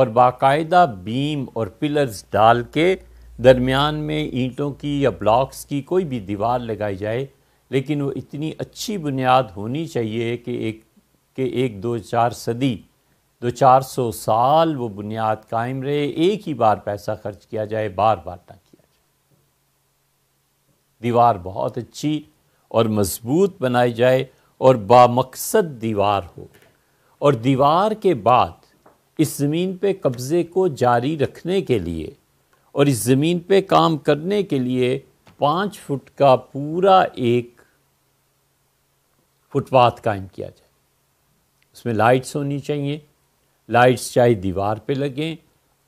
और बाकायदा बीम और पिलर्स डाल के दरमियान में ईंटों की या ब्लॉक्स की कोई भी दीवार लगाई जाए लेकिन वो इतनी अच्छी बुनियाद होनी चाहिए कि एक के एक दो चार सदी दो चार सौ साल वो बुनियाद कायम रहे एक ही बार पैसा खर्च किया जाए बार बार ना किया जाए दीवार बहुत अच्छी और मज़बूत बनाई जाए और बामकसद दीवार हो और दीवार के बाद इस ज़मीन पे कब्ज़े को जारी रखने के लिए और इस ज़मीन पे काम करने के लिए पाँच फुट का पूरा एक फुटपाथ कायम किया जाए उसमें लाइट्स होनी चाहिए लाइट्स चाहे दीवार पे लगें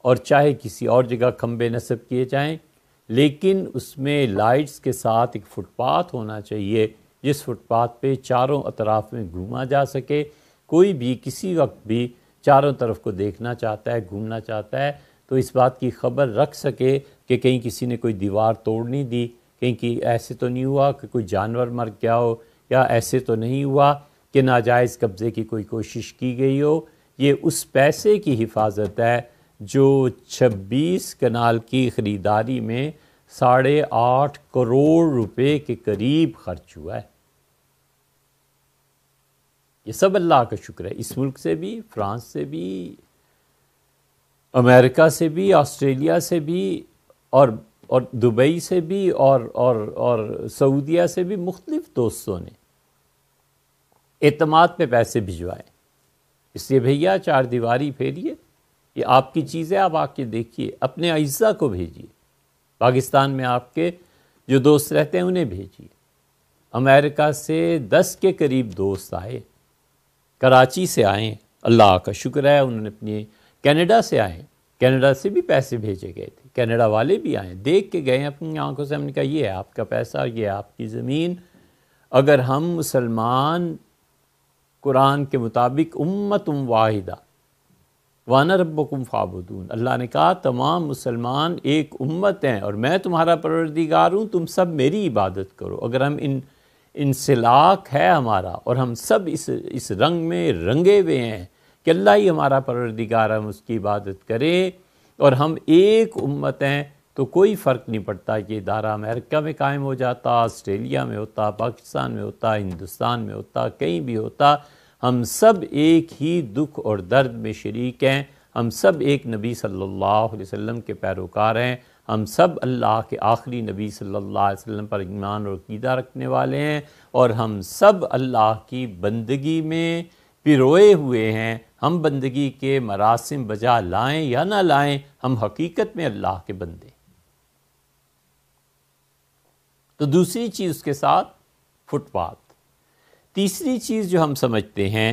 और चाहे किसी और जगह खम्बे नस्ब किए जाएं लेकिन उसमें लाइट्स के साथ एक फुटपाथ होना चाहिए जिस फुटपाथ पे चारों अतराफ़ में घूमा जा सके कोई भी किसी वक्त भी चारों तरफ को देखना चाहता है घूमना चाहता है तो इस बात की खबर रख सके कि कहीं किसी ने कोई दीवार तोड़ नहीं दी कहीं कि ऐसे तो नहीं हुआ कि कोई जानवर मर गया हो या ऐसे तो नहीं हुआ कि नाजायज़ कब्ज़े की कोई कोशिश की गई हो ये उस पैसे की हिफाजत है जो 26 कनाल की ख़रीदारी में साढ़े आठ करोड़ रुपए के करीब खर्च हुआ है ये सब अल्लाह का शुक्र है इस मुल्क से भी फ्रांस से भी अमेरिका से भी ऑस्ट्रेलिया से भी और और दुबई से भी और और और सऊदिया से भी मुख्तलिफ दोस्तों ने अतमाद पे पैसे भिजवाए इसलिए भैया चार दीवारी फेरिए ये आपकी चीज़ है आप आके देखिए अपने अज्जा को भेजिए पाकिस्तान में आपके जो दोस्त रहते हैं उन्हें भेजिए अमेरिका से दस के करीब दोस्त आए कराची से आए अल्लाह का शुक्र है उन्होंने अपनी कनाडा से आए कनाडा से भी पैसे भेजे गए थे कनाडा वाले भी आए देख के गए अपनी आंखों से हमने कहा ये है आपका पैसा ये आपकी ज़मीन अगर हम मुसलमान कुरान के मुताबिक उम्मत उम वाहिदा वाना रबकुम फाबुदून अल्लाह ने कहा तमाम मुसलमान एक उम्मत हैं और मैं तुम्हारा परवरदिगार हूँ तुम सब मेरी इबादत करो अगर हम इन सिलाक है हमारा और हम सब इस इस रंग में रंगे हुए हैं कि अल्लाह ही हमारा परवरदिगार हम उसकी इबादत करें और हम एक उम्मत हैं तो कोई फ़र्क नहीं पड़ता कि इदारा अमेरिका में कायम हो जाता ऑस्ट्रेलिया में होता पाकिस्तान में होता हिंदुस्तान में होता कहीं भी होता हम सब एक ही दुख और दर्द में शरीक हैं हम सब एक नबी सल्लल्लाहु अलैहि वसल्लम के पैरोकार हैं हम सब अल्लाह के आखिरी नबी सल्लल्लाहु अलैहि वसल्लम पर ईमान और कीदा रखने वाले हैं और हम सब अल्लाह की बंदगी में पिरोए हुए हैं हम बंदगी के मरासम बजा लाएं या ना लाएं हम हकीकत में अल्लाह के बंदे तो दूसरी चीज़ उसके साथ फुटपाथ तीसरी चीज़ जो हम समझते हैं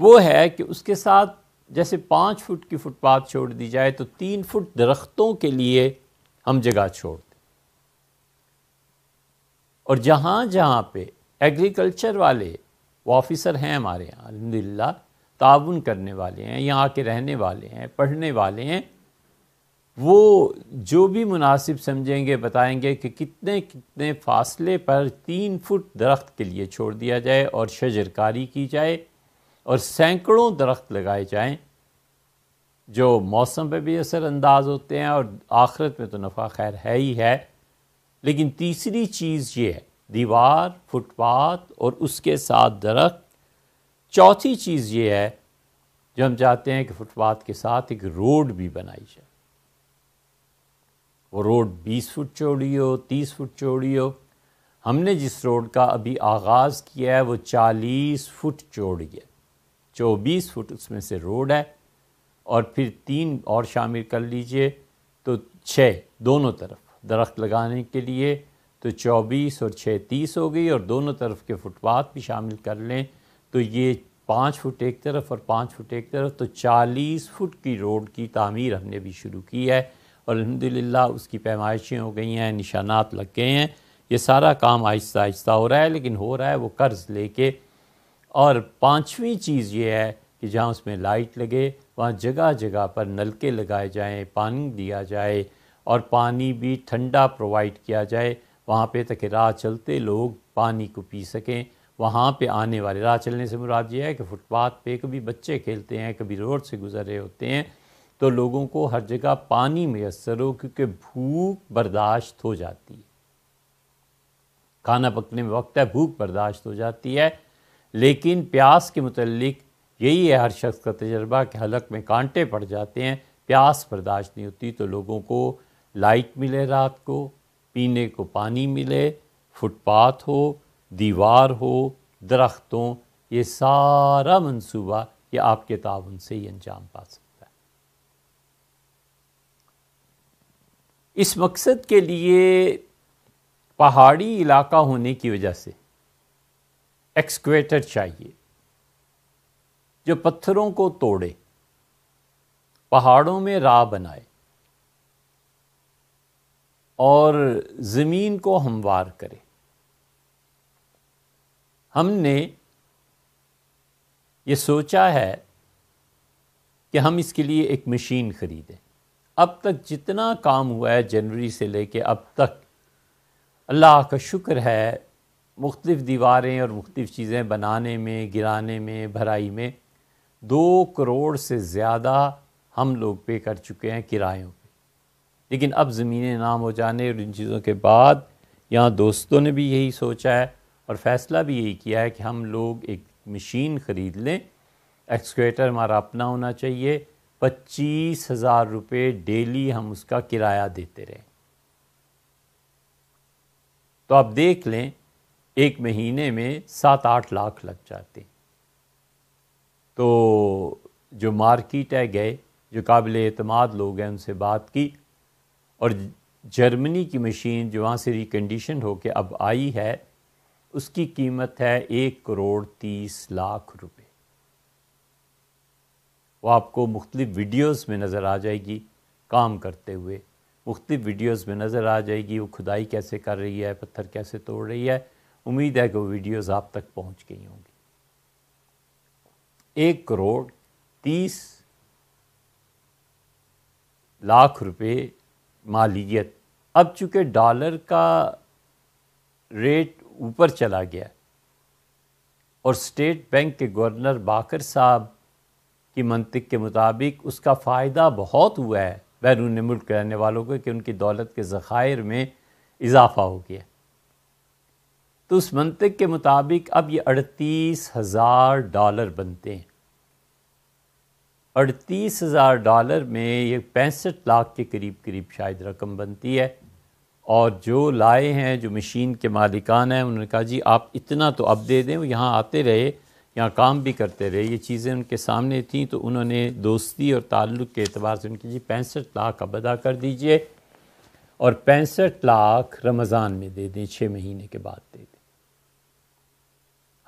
वो है कि उसके साथ जैसे पाँच फुट की फुटपाथ छोड़ दी जाए तो तीन फुट दरख्तों के लिए हम जगह छोड़ दें और जहाँ जहाँ पे एग्रीकल्चर वाले वो ऑफिसर हैं हमारे यहाँ अलहमदिल्ला ताउन करने वाले हैं यहाँ के रहने वाले हैं पढ़ने वाले हैं वो जो भी मुनासिब समझेंगे बताएंगे कि कितने कितने फासले पर तीन फुट दरख्त के लिए छोड़ दिया जाए और शजरकारी की जाए और सैकड़ों दरख्त लगाए जाएँ जो मौसम पर भी असरअंदाज होते हैं और आखरत में तो नफ़ा खैर है ही है लेकिन तीसरी चीज़ ये है दीवार फुटपाथ और उसके साथ दरख्त चौथी चीज़ ये है जो हम चाहते हैं कि फुटपाथ के साथ एक रोड भी बनाई जाए वो रोड 20 फुट चौड़ी हो 30 फुट चौड़ी हो हमने जिस रोड का अभी आगाज़ किया है वो 40 फुट चौड़ी है चौबीस फुट उसमें से रोड है और फिर तीन और शामिल कर लीजिए तो छः दोनों तरफ दरख्त लगाने के लिए तो चौबीस और छः तीस हो गई और दोनों तरफ के फुटपाथ भी शामिल कर लें तो ये पाँच फुट एक तरफ और पाँच फुट एक तरफ तो चालीस फुट की रोड की तमीर हमने भी शुरू की है और अलहमदिल्ला उसकी पैमाइशें हो गई हैं निशानात लग गए हैं ये सारा काम आहिस्ता आहिस्ता हो रहा है लेकिन हो रहा है वो कर्ज़ लेके और पाँचवीं चीज़ ये है कि जहाँ उसमें लाइट लगे वहाँ जगह जगह पर नलके लगाए जाएँ पानी दिया जाए और पानी भी ठंडा प्रोवाइड किया जाए वहाँ पे तो राह चलते लोग पानी को पी सकें वहाँ पे आने वाले राह चलने से मुराद ये है कि फुटपाथ पे कभी बच्चे खेलते हैं कभी रोड से गुजर रहे होते हैं तो लोगों को हर जगह पानी मैसर हो क्योंकि भूख बर्दाश्त हो जाती है खाना पकने में वक्त है भूख बर्दाश्त हो जाती है लेकिन प्यास के मतलब यही है हर शख्स का तजर्बा कि हलक में कांटे पड़ जाते हैं प्यास बर्दाश्त नहीं होती तो लोगों को लाइट मिले रात को पीने को पानी मिले फुटपाथ हो दीवार हो दरख्तों ये सारा मंसूबा ये आपके ताउन से ही अंजाम पा सकता है इस मकसद के लिए पहाड़ी इलाका होने की वजह से एक्सक्वेटर चाहिए जो पत्थरों को तोड़े पहाड़ों में राह बनाए और ज़मीन को हमवार करे हमने ये सोचा है कि हम इसके लिए एक मशीन ख़रीदें अब तक जितना काम हुआ है जनवरी से लेके अब तक अल्लाह का शुक्र है मुख्तफ दीवारें और मुख्तफ चीज़ें बनाने में गिराने में भराई में दो करोड़ से ज़्यादा हम लोग पे कर चुके हैं किरायों पे लेकिन अब ज़मीनें नाम हो जाने और इन चीज़ों के बाद यहाँ दोस्तों ने भी यही सोचा है और फ़ैसला भी यही किया है कि हम लोग एक मशीन ख़रीद लें एक्सकेटर हमारा अपना होना चाहिए पच्चीस हज़ार रुपये डेली हम उसका किराया देते रहें तो आप देख लें एक महीने में सात आठ लाख लग जाते तो जो मार्केट है गए जो काबिल अतमाद लोग हैं उनसे बात की और जर्मनी की मशीन जो वहाँ से रिकंडीशन होकर अब आई है उसकी कीमत है एक करोड़ तीस लाख रुपए वो आपको मुख्तलिफ वीडियोस में नज़र आ जाएगी काम करते हुए मुख्तलिफ वीडियोस में नज़र आ जाएगी वो खुदाई कैसे कर रही है पत्थर कैसे तोड़ रही है उम्मीद है कि वो वीडियोस आप तक पहुंच गई होंगी एक करोड़ तीस लाख रुपए मालियत अब चूंकि डॉलर का रेट ऊपर चला गया और स्टेट बैंक के गवर्नर बाकर साहब की मंतिक के मुताबिक उसका फ़ायदा बहुत हुआ है बैरून मुल्क रहने वालों को कि उनकी दौलत के ज़ख़ायर में इजाफ़ा हो गया तो उस मंतिक के मुताबिक अब ये अड़तीस हज़ार डॉलर बनते हैं अड़तीस हज़ार डॉलर में ये पैंसठ लाख के करीब करीब शायद रकम बनती है और जो लाए हैं जो मशीन के मालिकान हैं उन्होंने कहा जी आप इतना तो अब दे दें वो यहाँ आते रहे यहाँ काम भी करते रहे ये चीज़ें उनके सामने थी तो उन्होंने दोस्ती और ताल्लुक़ के अतबार से उनकी जी पैंसठ लाख अब अदा कर दीजिए और पैंसठ लाख रमज़ान में दे दें छः महीने के बाद दे दें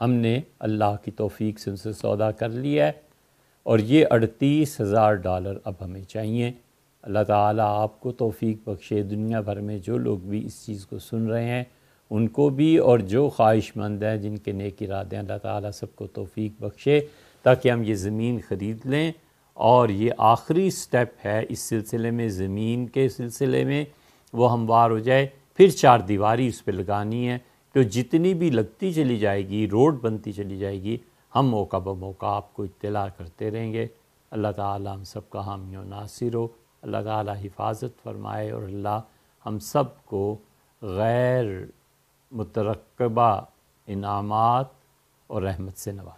हमने अल्लाह की तोफ़ी से उनसे सौदा कर लिया है और ये अड़तीस हज़ार डॉलर अब हमें चाहिए अल्लाह ताला आपको तोफ़ी बख्शे दुनिया भर में जो लोग भी इस चीज़ को सुन रहे हैं उनको भी और जो ख्वाहिशमंद हैं जिनके नेक इरादे हैं अल्लाह ताला सबको तोफ़ी बख्शे ताकि हम ये ज़मीन ख़रीद लें और ये आखिरी स्टेप है इस सिलसिले में ज़मीन के सिलसिले में वो हमवार हो जाए फिर चार दीवारी उस पर लगानी है तो जितनी भी लगती चली जाएगी रोड बनती चली जाएगी हम मौका ब मौका आपको इतला करते रहेंगे अल्लाह ताला हम सबका हामी नासिर हो अल्लाह ताला हिफाजत फरमाए और अल्लाह हम सब को गैर मुतरकबा इनामात और रहमत से नवाज